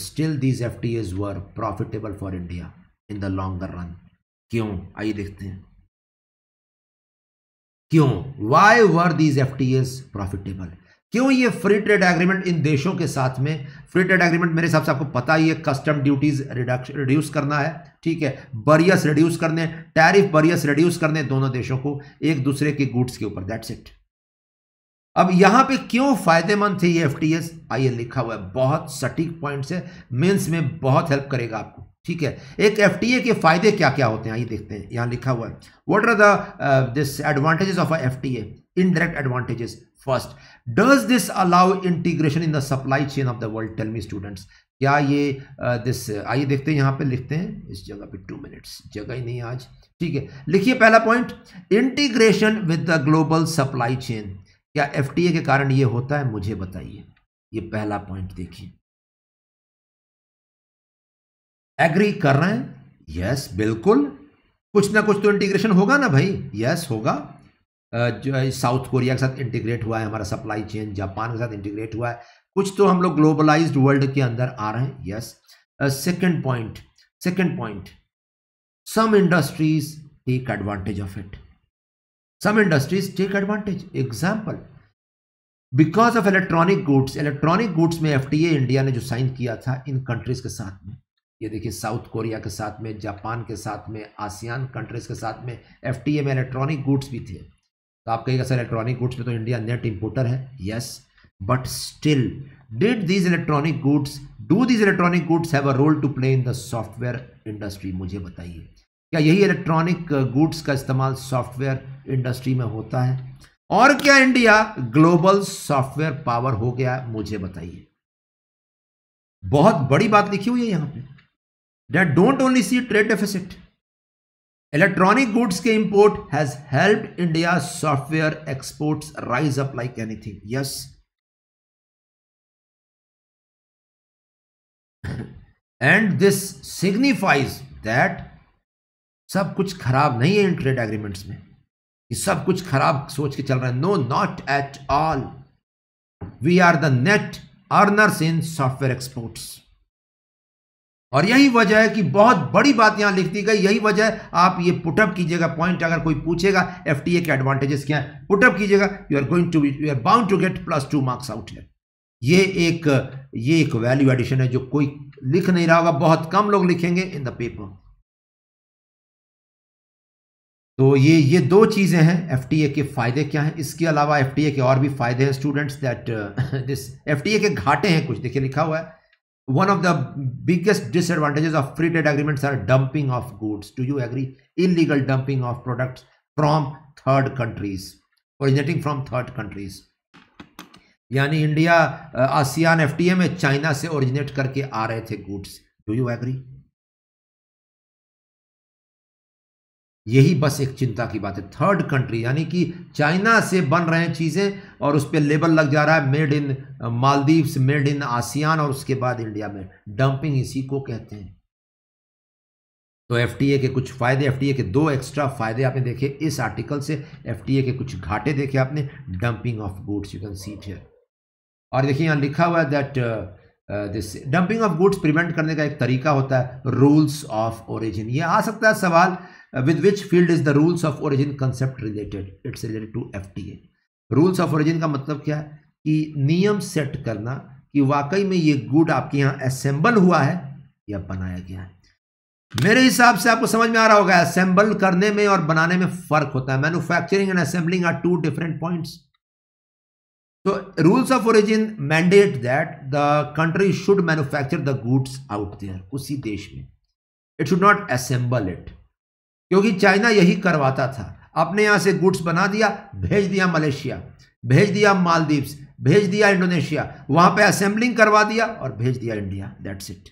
still these F T is were profitable for India in the longer run क्यों आइए देखते हैं क्यों why were these F T S profitable क्यों ये फ्री ट्रेड एग्रीमेंट इन देशों के साथ में फ्री ट्रेड एग्रीमेंट मेरे हिसाब से आपको पता ही है कस्टम ड्यूटीज रिड्यूस करना है ठीक है बरियस रिड्यूस करने टैरिफ बरियस रिड्यूस करने दोनों देशों को एक दूसरे के गुड्स के ऊपर दैट्स इट अब यहां पे क्यों फायदेमंद थे ये एफ आइए लिखा हुआ है बहुत सटीक पॉइंट है मीन्स में बहुत हेल्प करेगा आपको ठीक है एक एफ के फायदे क्या क्या होते हैं आइए देखते हैं यहाँ लिखा हुआ है what are the this advantages of F T A indirect advantages first does this allow integration in the supply chain of the world tell me students क्या ये दिस uh, आइए देखते हैं यहाँ पे लिखते हैं इस जगह पे टू मिनट्स जगह ही नहीं आज ठीक है लिखिए पहला point integration with the global supply chain क्या एफ के कारण ये होता है मुझे बताइए ये पहला पॉइंट देखिए एग्री कर रहे हैं यस बिल्कुल कुछ ना कुछ तो इंटीग्रेशन होगा ना भाई यस होगा जो साउथ कोरिया के साथ इंटीग्रेट हुआ है हमारा सप्लाई चेन जापान के साथ इंटीग्रेट हुआ है कुछ तो हम लोग ग्लोबलाइज वर्ल्ड के अंदर आ रहे हैं yes second point second point some industries take advantage of it some industries take advantage example because of electronic goods electronic goods में एफ इंडिया ने जो साइन किया था इन कंट्रीज के साथ में ये देखिए साउथ कोरिया के साथ में जापान के साथ में आसियान कंट्रीज के साथ में एफ में इलेक्ट्रॉनिक गुड्स भी थे तो आप कहिएगा सर इलेक्ट्रॉनिक गुड्स में तो इंडिया नेट इम्पोर्टर है yes but still did these electronic goods do these electronic goods have a role to play in the software industry मुझे बताइए क्या यही इलेक्ट्रॉनिक गुड्स uh, का इस्तेमाल सॉफ्टवेयर इंडस्ट्री में होता है और क्या इंडिया ग्लोबल सॉफ्टवेयर पावर हो गया मुझे बताइए बहुत बड़ी बात लिखी हुई है यहां पे that don't only see trade deficit electronic goods के import has help India software export rise up like anything yes and this signifies that सब कुछ खराब नहीं है इन ट्रेड एग्रीमेंट्स में ये सब कुछ खराब सोच के चल रहा है no not at all we are the net earners in software exports और यही वजह है कि बहुत बड़ी बात यहां लिख दी गई यही वजह है आप ये पुटअप कीजिएगा पॉइंट अगर कोई पूछेगा एफ के एडवांटेजेस क्या है पुटअप कीजिएगा you are going to you are bound to get plus two marks out है ये एक ये एक वैल्यू एडिशन है जो कोई लिख नहीं रहा होगा बहुत कम लोग लिखेंगे इन द पेपर तो ये ये दो चीज़ें हैं एफ के फ़ायदे क्या हैं इसके अलावा एफ के और भी फ़ायदे हैं स्टूडेंट्स दैट दिस एफ के घाटे हैं कुछ देखिए लिखा हुआ है one of the biggest disadvantages of free trade agreements are dumping of goods. Do you agree? Illegal dumping of products from third countries, originating from third countries. यानी इंडिया आसियान एफ में चाइना से ओरिजिनेट करके आ रहे थे गुड्स you agree? यही बस एक चिंता की बात है थर्ड कंट्री यानी कि चाइना से बन रहे हैं चीज़ें और उस पर लेबल लग जा रहा है made in Maldives made in ASEAN और उसके बाद इंडिया में डंपिंग इसी को कहते हैं तो एफ के कुछ फ़ायदे एफ के दो एक्स्ट्रा फ़ायदे आपने देखे इस आर्टिकल से एफ के कुछ घाटे देखे आपने dumping of goods you can seat है और देखिए यहाँ लिखा हुआ है that this dumping of goods prevent करने का एक तरीका होता है रूल्स ऑफ ओरिजिन ये आ सकता है सवाल which field is the rules of origin concept related it's related to F T A rules of origin का मतलब क्या है कि नियम सेट करना कि वाकई में ये गुड आपके यहाँ असेंबल हुआ है या बनाया गया है मेरे हिसाब से आपको समझ में आ रहा होगा असेंबल करने में और बनाने में फर्क होता है manufacturing and assembling are two different points तो rules of origin mandate that the country should manufacture the goods out there उसी देश में it should not assemble it क्योंकि चाइना यही करवाता था अपने यहाँ से गुड्स बना दिया भेज दिया मलेशिया भेज दिया मालदीव्स भेज दिया इंडोनेशिया वहां पे असेंबलिंग करवा दिया और भेज दिया India that's it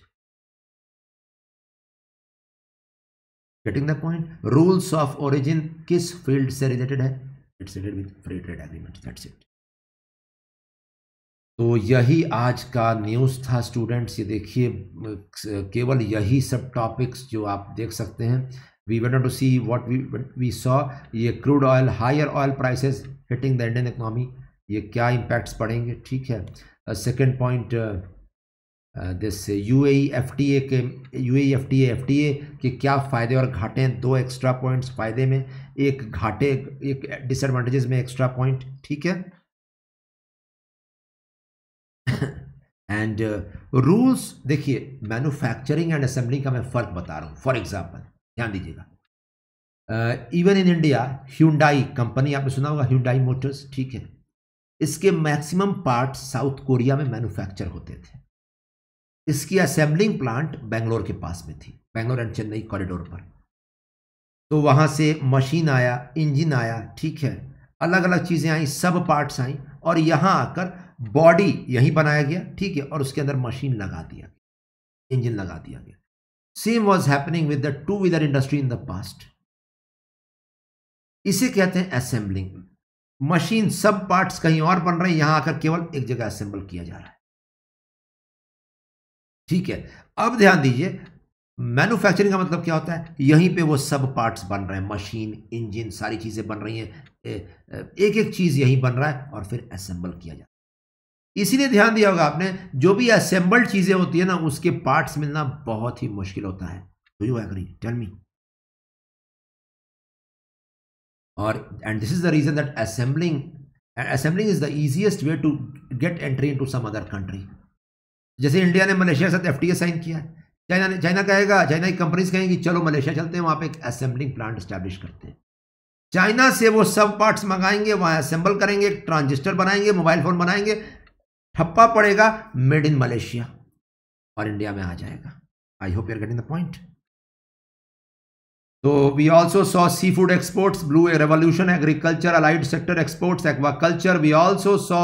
getting the point rules of origin किस फील्ड से रिलेटेड है it's related with free trade agreement that's it तो यही आज का न्यूज़ था स्टूडेंट्स ये देखिए केवल यही सब टॉपिक्स जो आप देख सकते हैं we went on to see what we we saw ये crude oil higher oil prices hitting the Indian economy ये क्या impacts पड़ेंगे ठीक है uh, second point uh, uh, this UAE FTA के UAE FTA FTA के क्या फ़ायदे और घाटे हैं दो एक्स्ट्रा पॉइंट्स फ़ायदे में एक घाटे एक डिसएडवांटेजेस में एक्स्ट्रा पॉइंट ठीक है एंड रूल्स देखिए मैन्युफैक्चरिंग एंड असेंबली का मैं फ़र्क बता रहा हूँ फॉर एग्जांपल ध्यान दीजिएगा even in India Hyundai company आपने सुना होगा ह्यूंडाई मोटर्स ठीक है इसके मैक्सिमम पार्ट साउथ कोरिया में मैन्युफैक्चर होते थे इसकी असेंबलिंग प्लांट बेंगलोर के पास में थी बेंगलोर एंड चेन्नई कॉरिडोर पर तो वहां से मशीन आया इंजन आया ठीक है अलग अलग चीज़ें आई सब पार्ट्स आई और यहां आकर बॉडी यहीं बनाया गया ठीक है और उसके अंदर मशीन लगा दिया गया इंजन लगा दिया गया same was happening with the two wheeler industry in the past इसे कहते हैं असेंबलिंग मशीन सब पार्ट्स कहीं और बन रहे हैं यहां आकर केवल एक जगह असेंबल किया जा रहा है ठीक है अब ध्यान दीजिए मैन्युफैक्चरिंग का मतलब क्या होता है यहीं पे वो सब पार्ट्स बन रहे हैं मशीन इंजन सारी चीज़ें बन रही हैं एक एक चीज़ यहीं बन रहा है और फिर असेंबल किया जा रहा है इसीलिए ध्यान दिया होगा आपने जो भी असेंबल्ड चीजें होती है ना उसके पार्ट्स मिलना बहुत ही मुश्किल होता है do you agree tell me और and this is the reason that assembling assembling is the easiest way to get entry in to some other country जैसे इंडिया ने मलेशिया के साथ एफ साइन किया चाइना ने चाइना कहेगा चाइना की कंपनीज कहेंगी चलो मलेशिया चलते हैं वहाँ पे एक असेंबलिंग प्लांट स्टैब्लिश करते हैं चाइना से वो सब पार्ट्स मंगाएंगे वहाँ असेंबल करेंगे ट्रांजिस्टर बनाएंगे मोबाइल फ़ोन बनाएंगे ठप्पा पड़ेगा मेड इन मलेशिया और इंडिया में आ जाएगा I hope you're getting the point तो we also saw sea food exports blue revolution agriculture allied sector exports aqua culture we also saw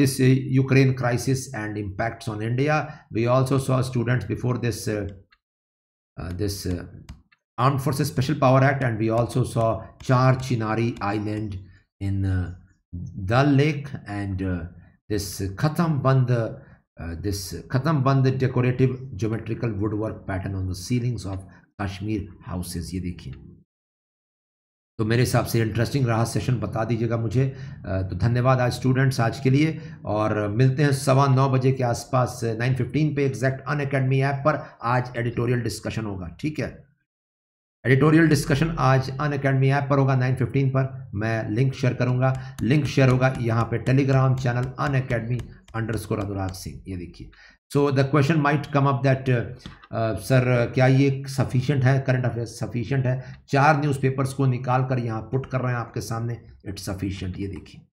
this Ukraine crisis and impact on India we also saw student before this this arm force special power act and we also saw Char Chinari island in Dal lake and this Khatam band uh, this Khatam band decorative geometrical woodwork pattern on the ceilings of Kashmir houses. ये देखिए तो मेरे हिसाब से इंटरेस्टिंग रहा सेशन बता दीजिएगा मुझे uh, तो धन्यवाद आज स्टूडेंट्स आज के लिए और मिलते हैं सवा नौ बजे के आसपास नाइन फिफ्टीन पे एग्जैक्ट अन अकेडमी ऐप पर आज एडिटोरियल डिस्कशन होगा ठीक है एडिटोरियल डिस्कशन आज अन अकेडमी ऐप पर होगा 9:15 पर मैं लिंक शेयर करूंगा लिंक शेयर होगा यहाँ पे Telegram channel Unacademy underscore Anurag Singh ये देखिए so the question might come up that sir क्या ये सफिशियंट है करंट अफेयर सफिशियंट है चार न्यूज़पेपर्स को निकाल कर यहाँ पुट कर रहे हैं आपके सामने इट्स सफिशियंट ये देखिए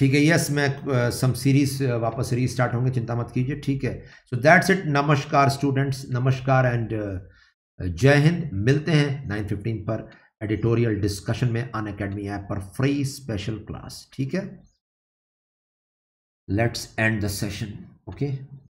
ठीक है यस मैं सम uh, सीरीज uh, वापस रीस्टार्ट होंगे चिंता मत कीजिए ठीक है सो दैट्स इट नमस्कार स्टूडेंट्स नमस्कार एंड uh, जय हिंद मिलते हैं नाइन फिफ्टीन पर एडिटोरियल डिस्कशन में अन अकेडमी ऐप पर फ्री स्पेशल क्लास ठीक है let's end the session okay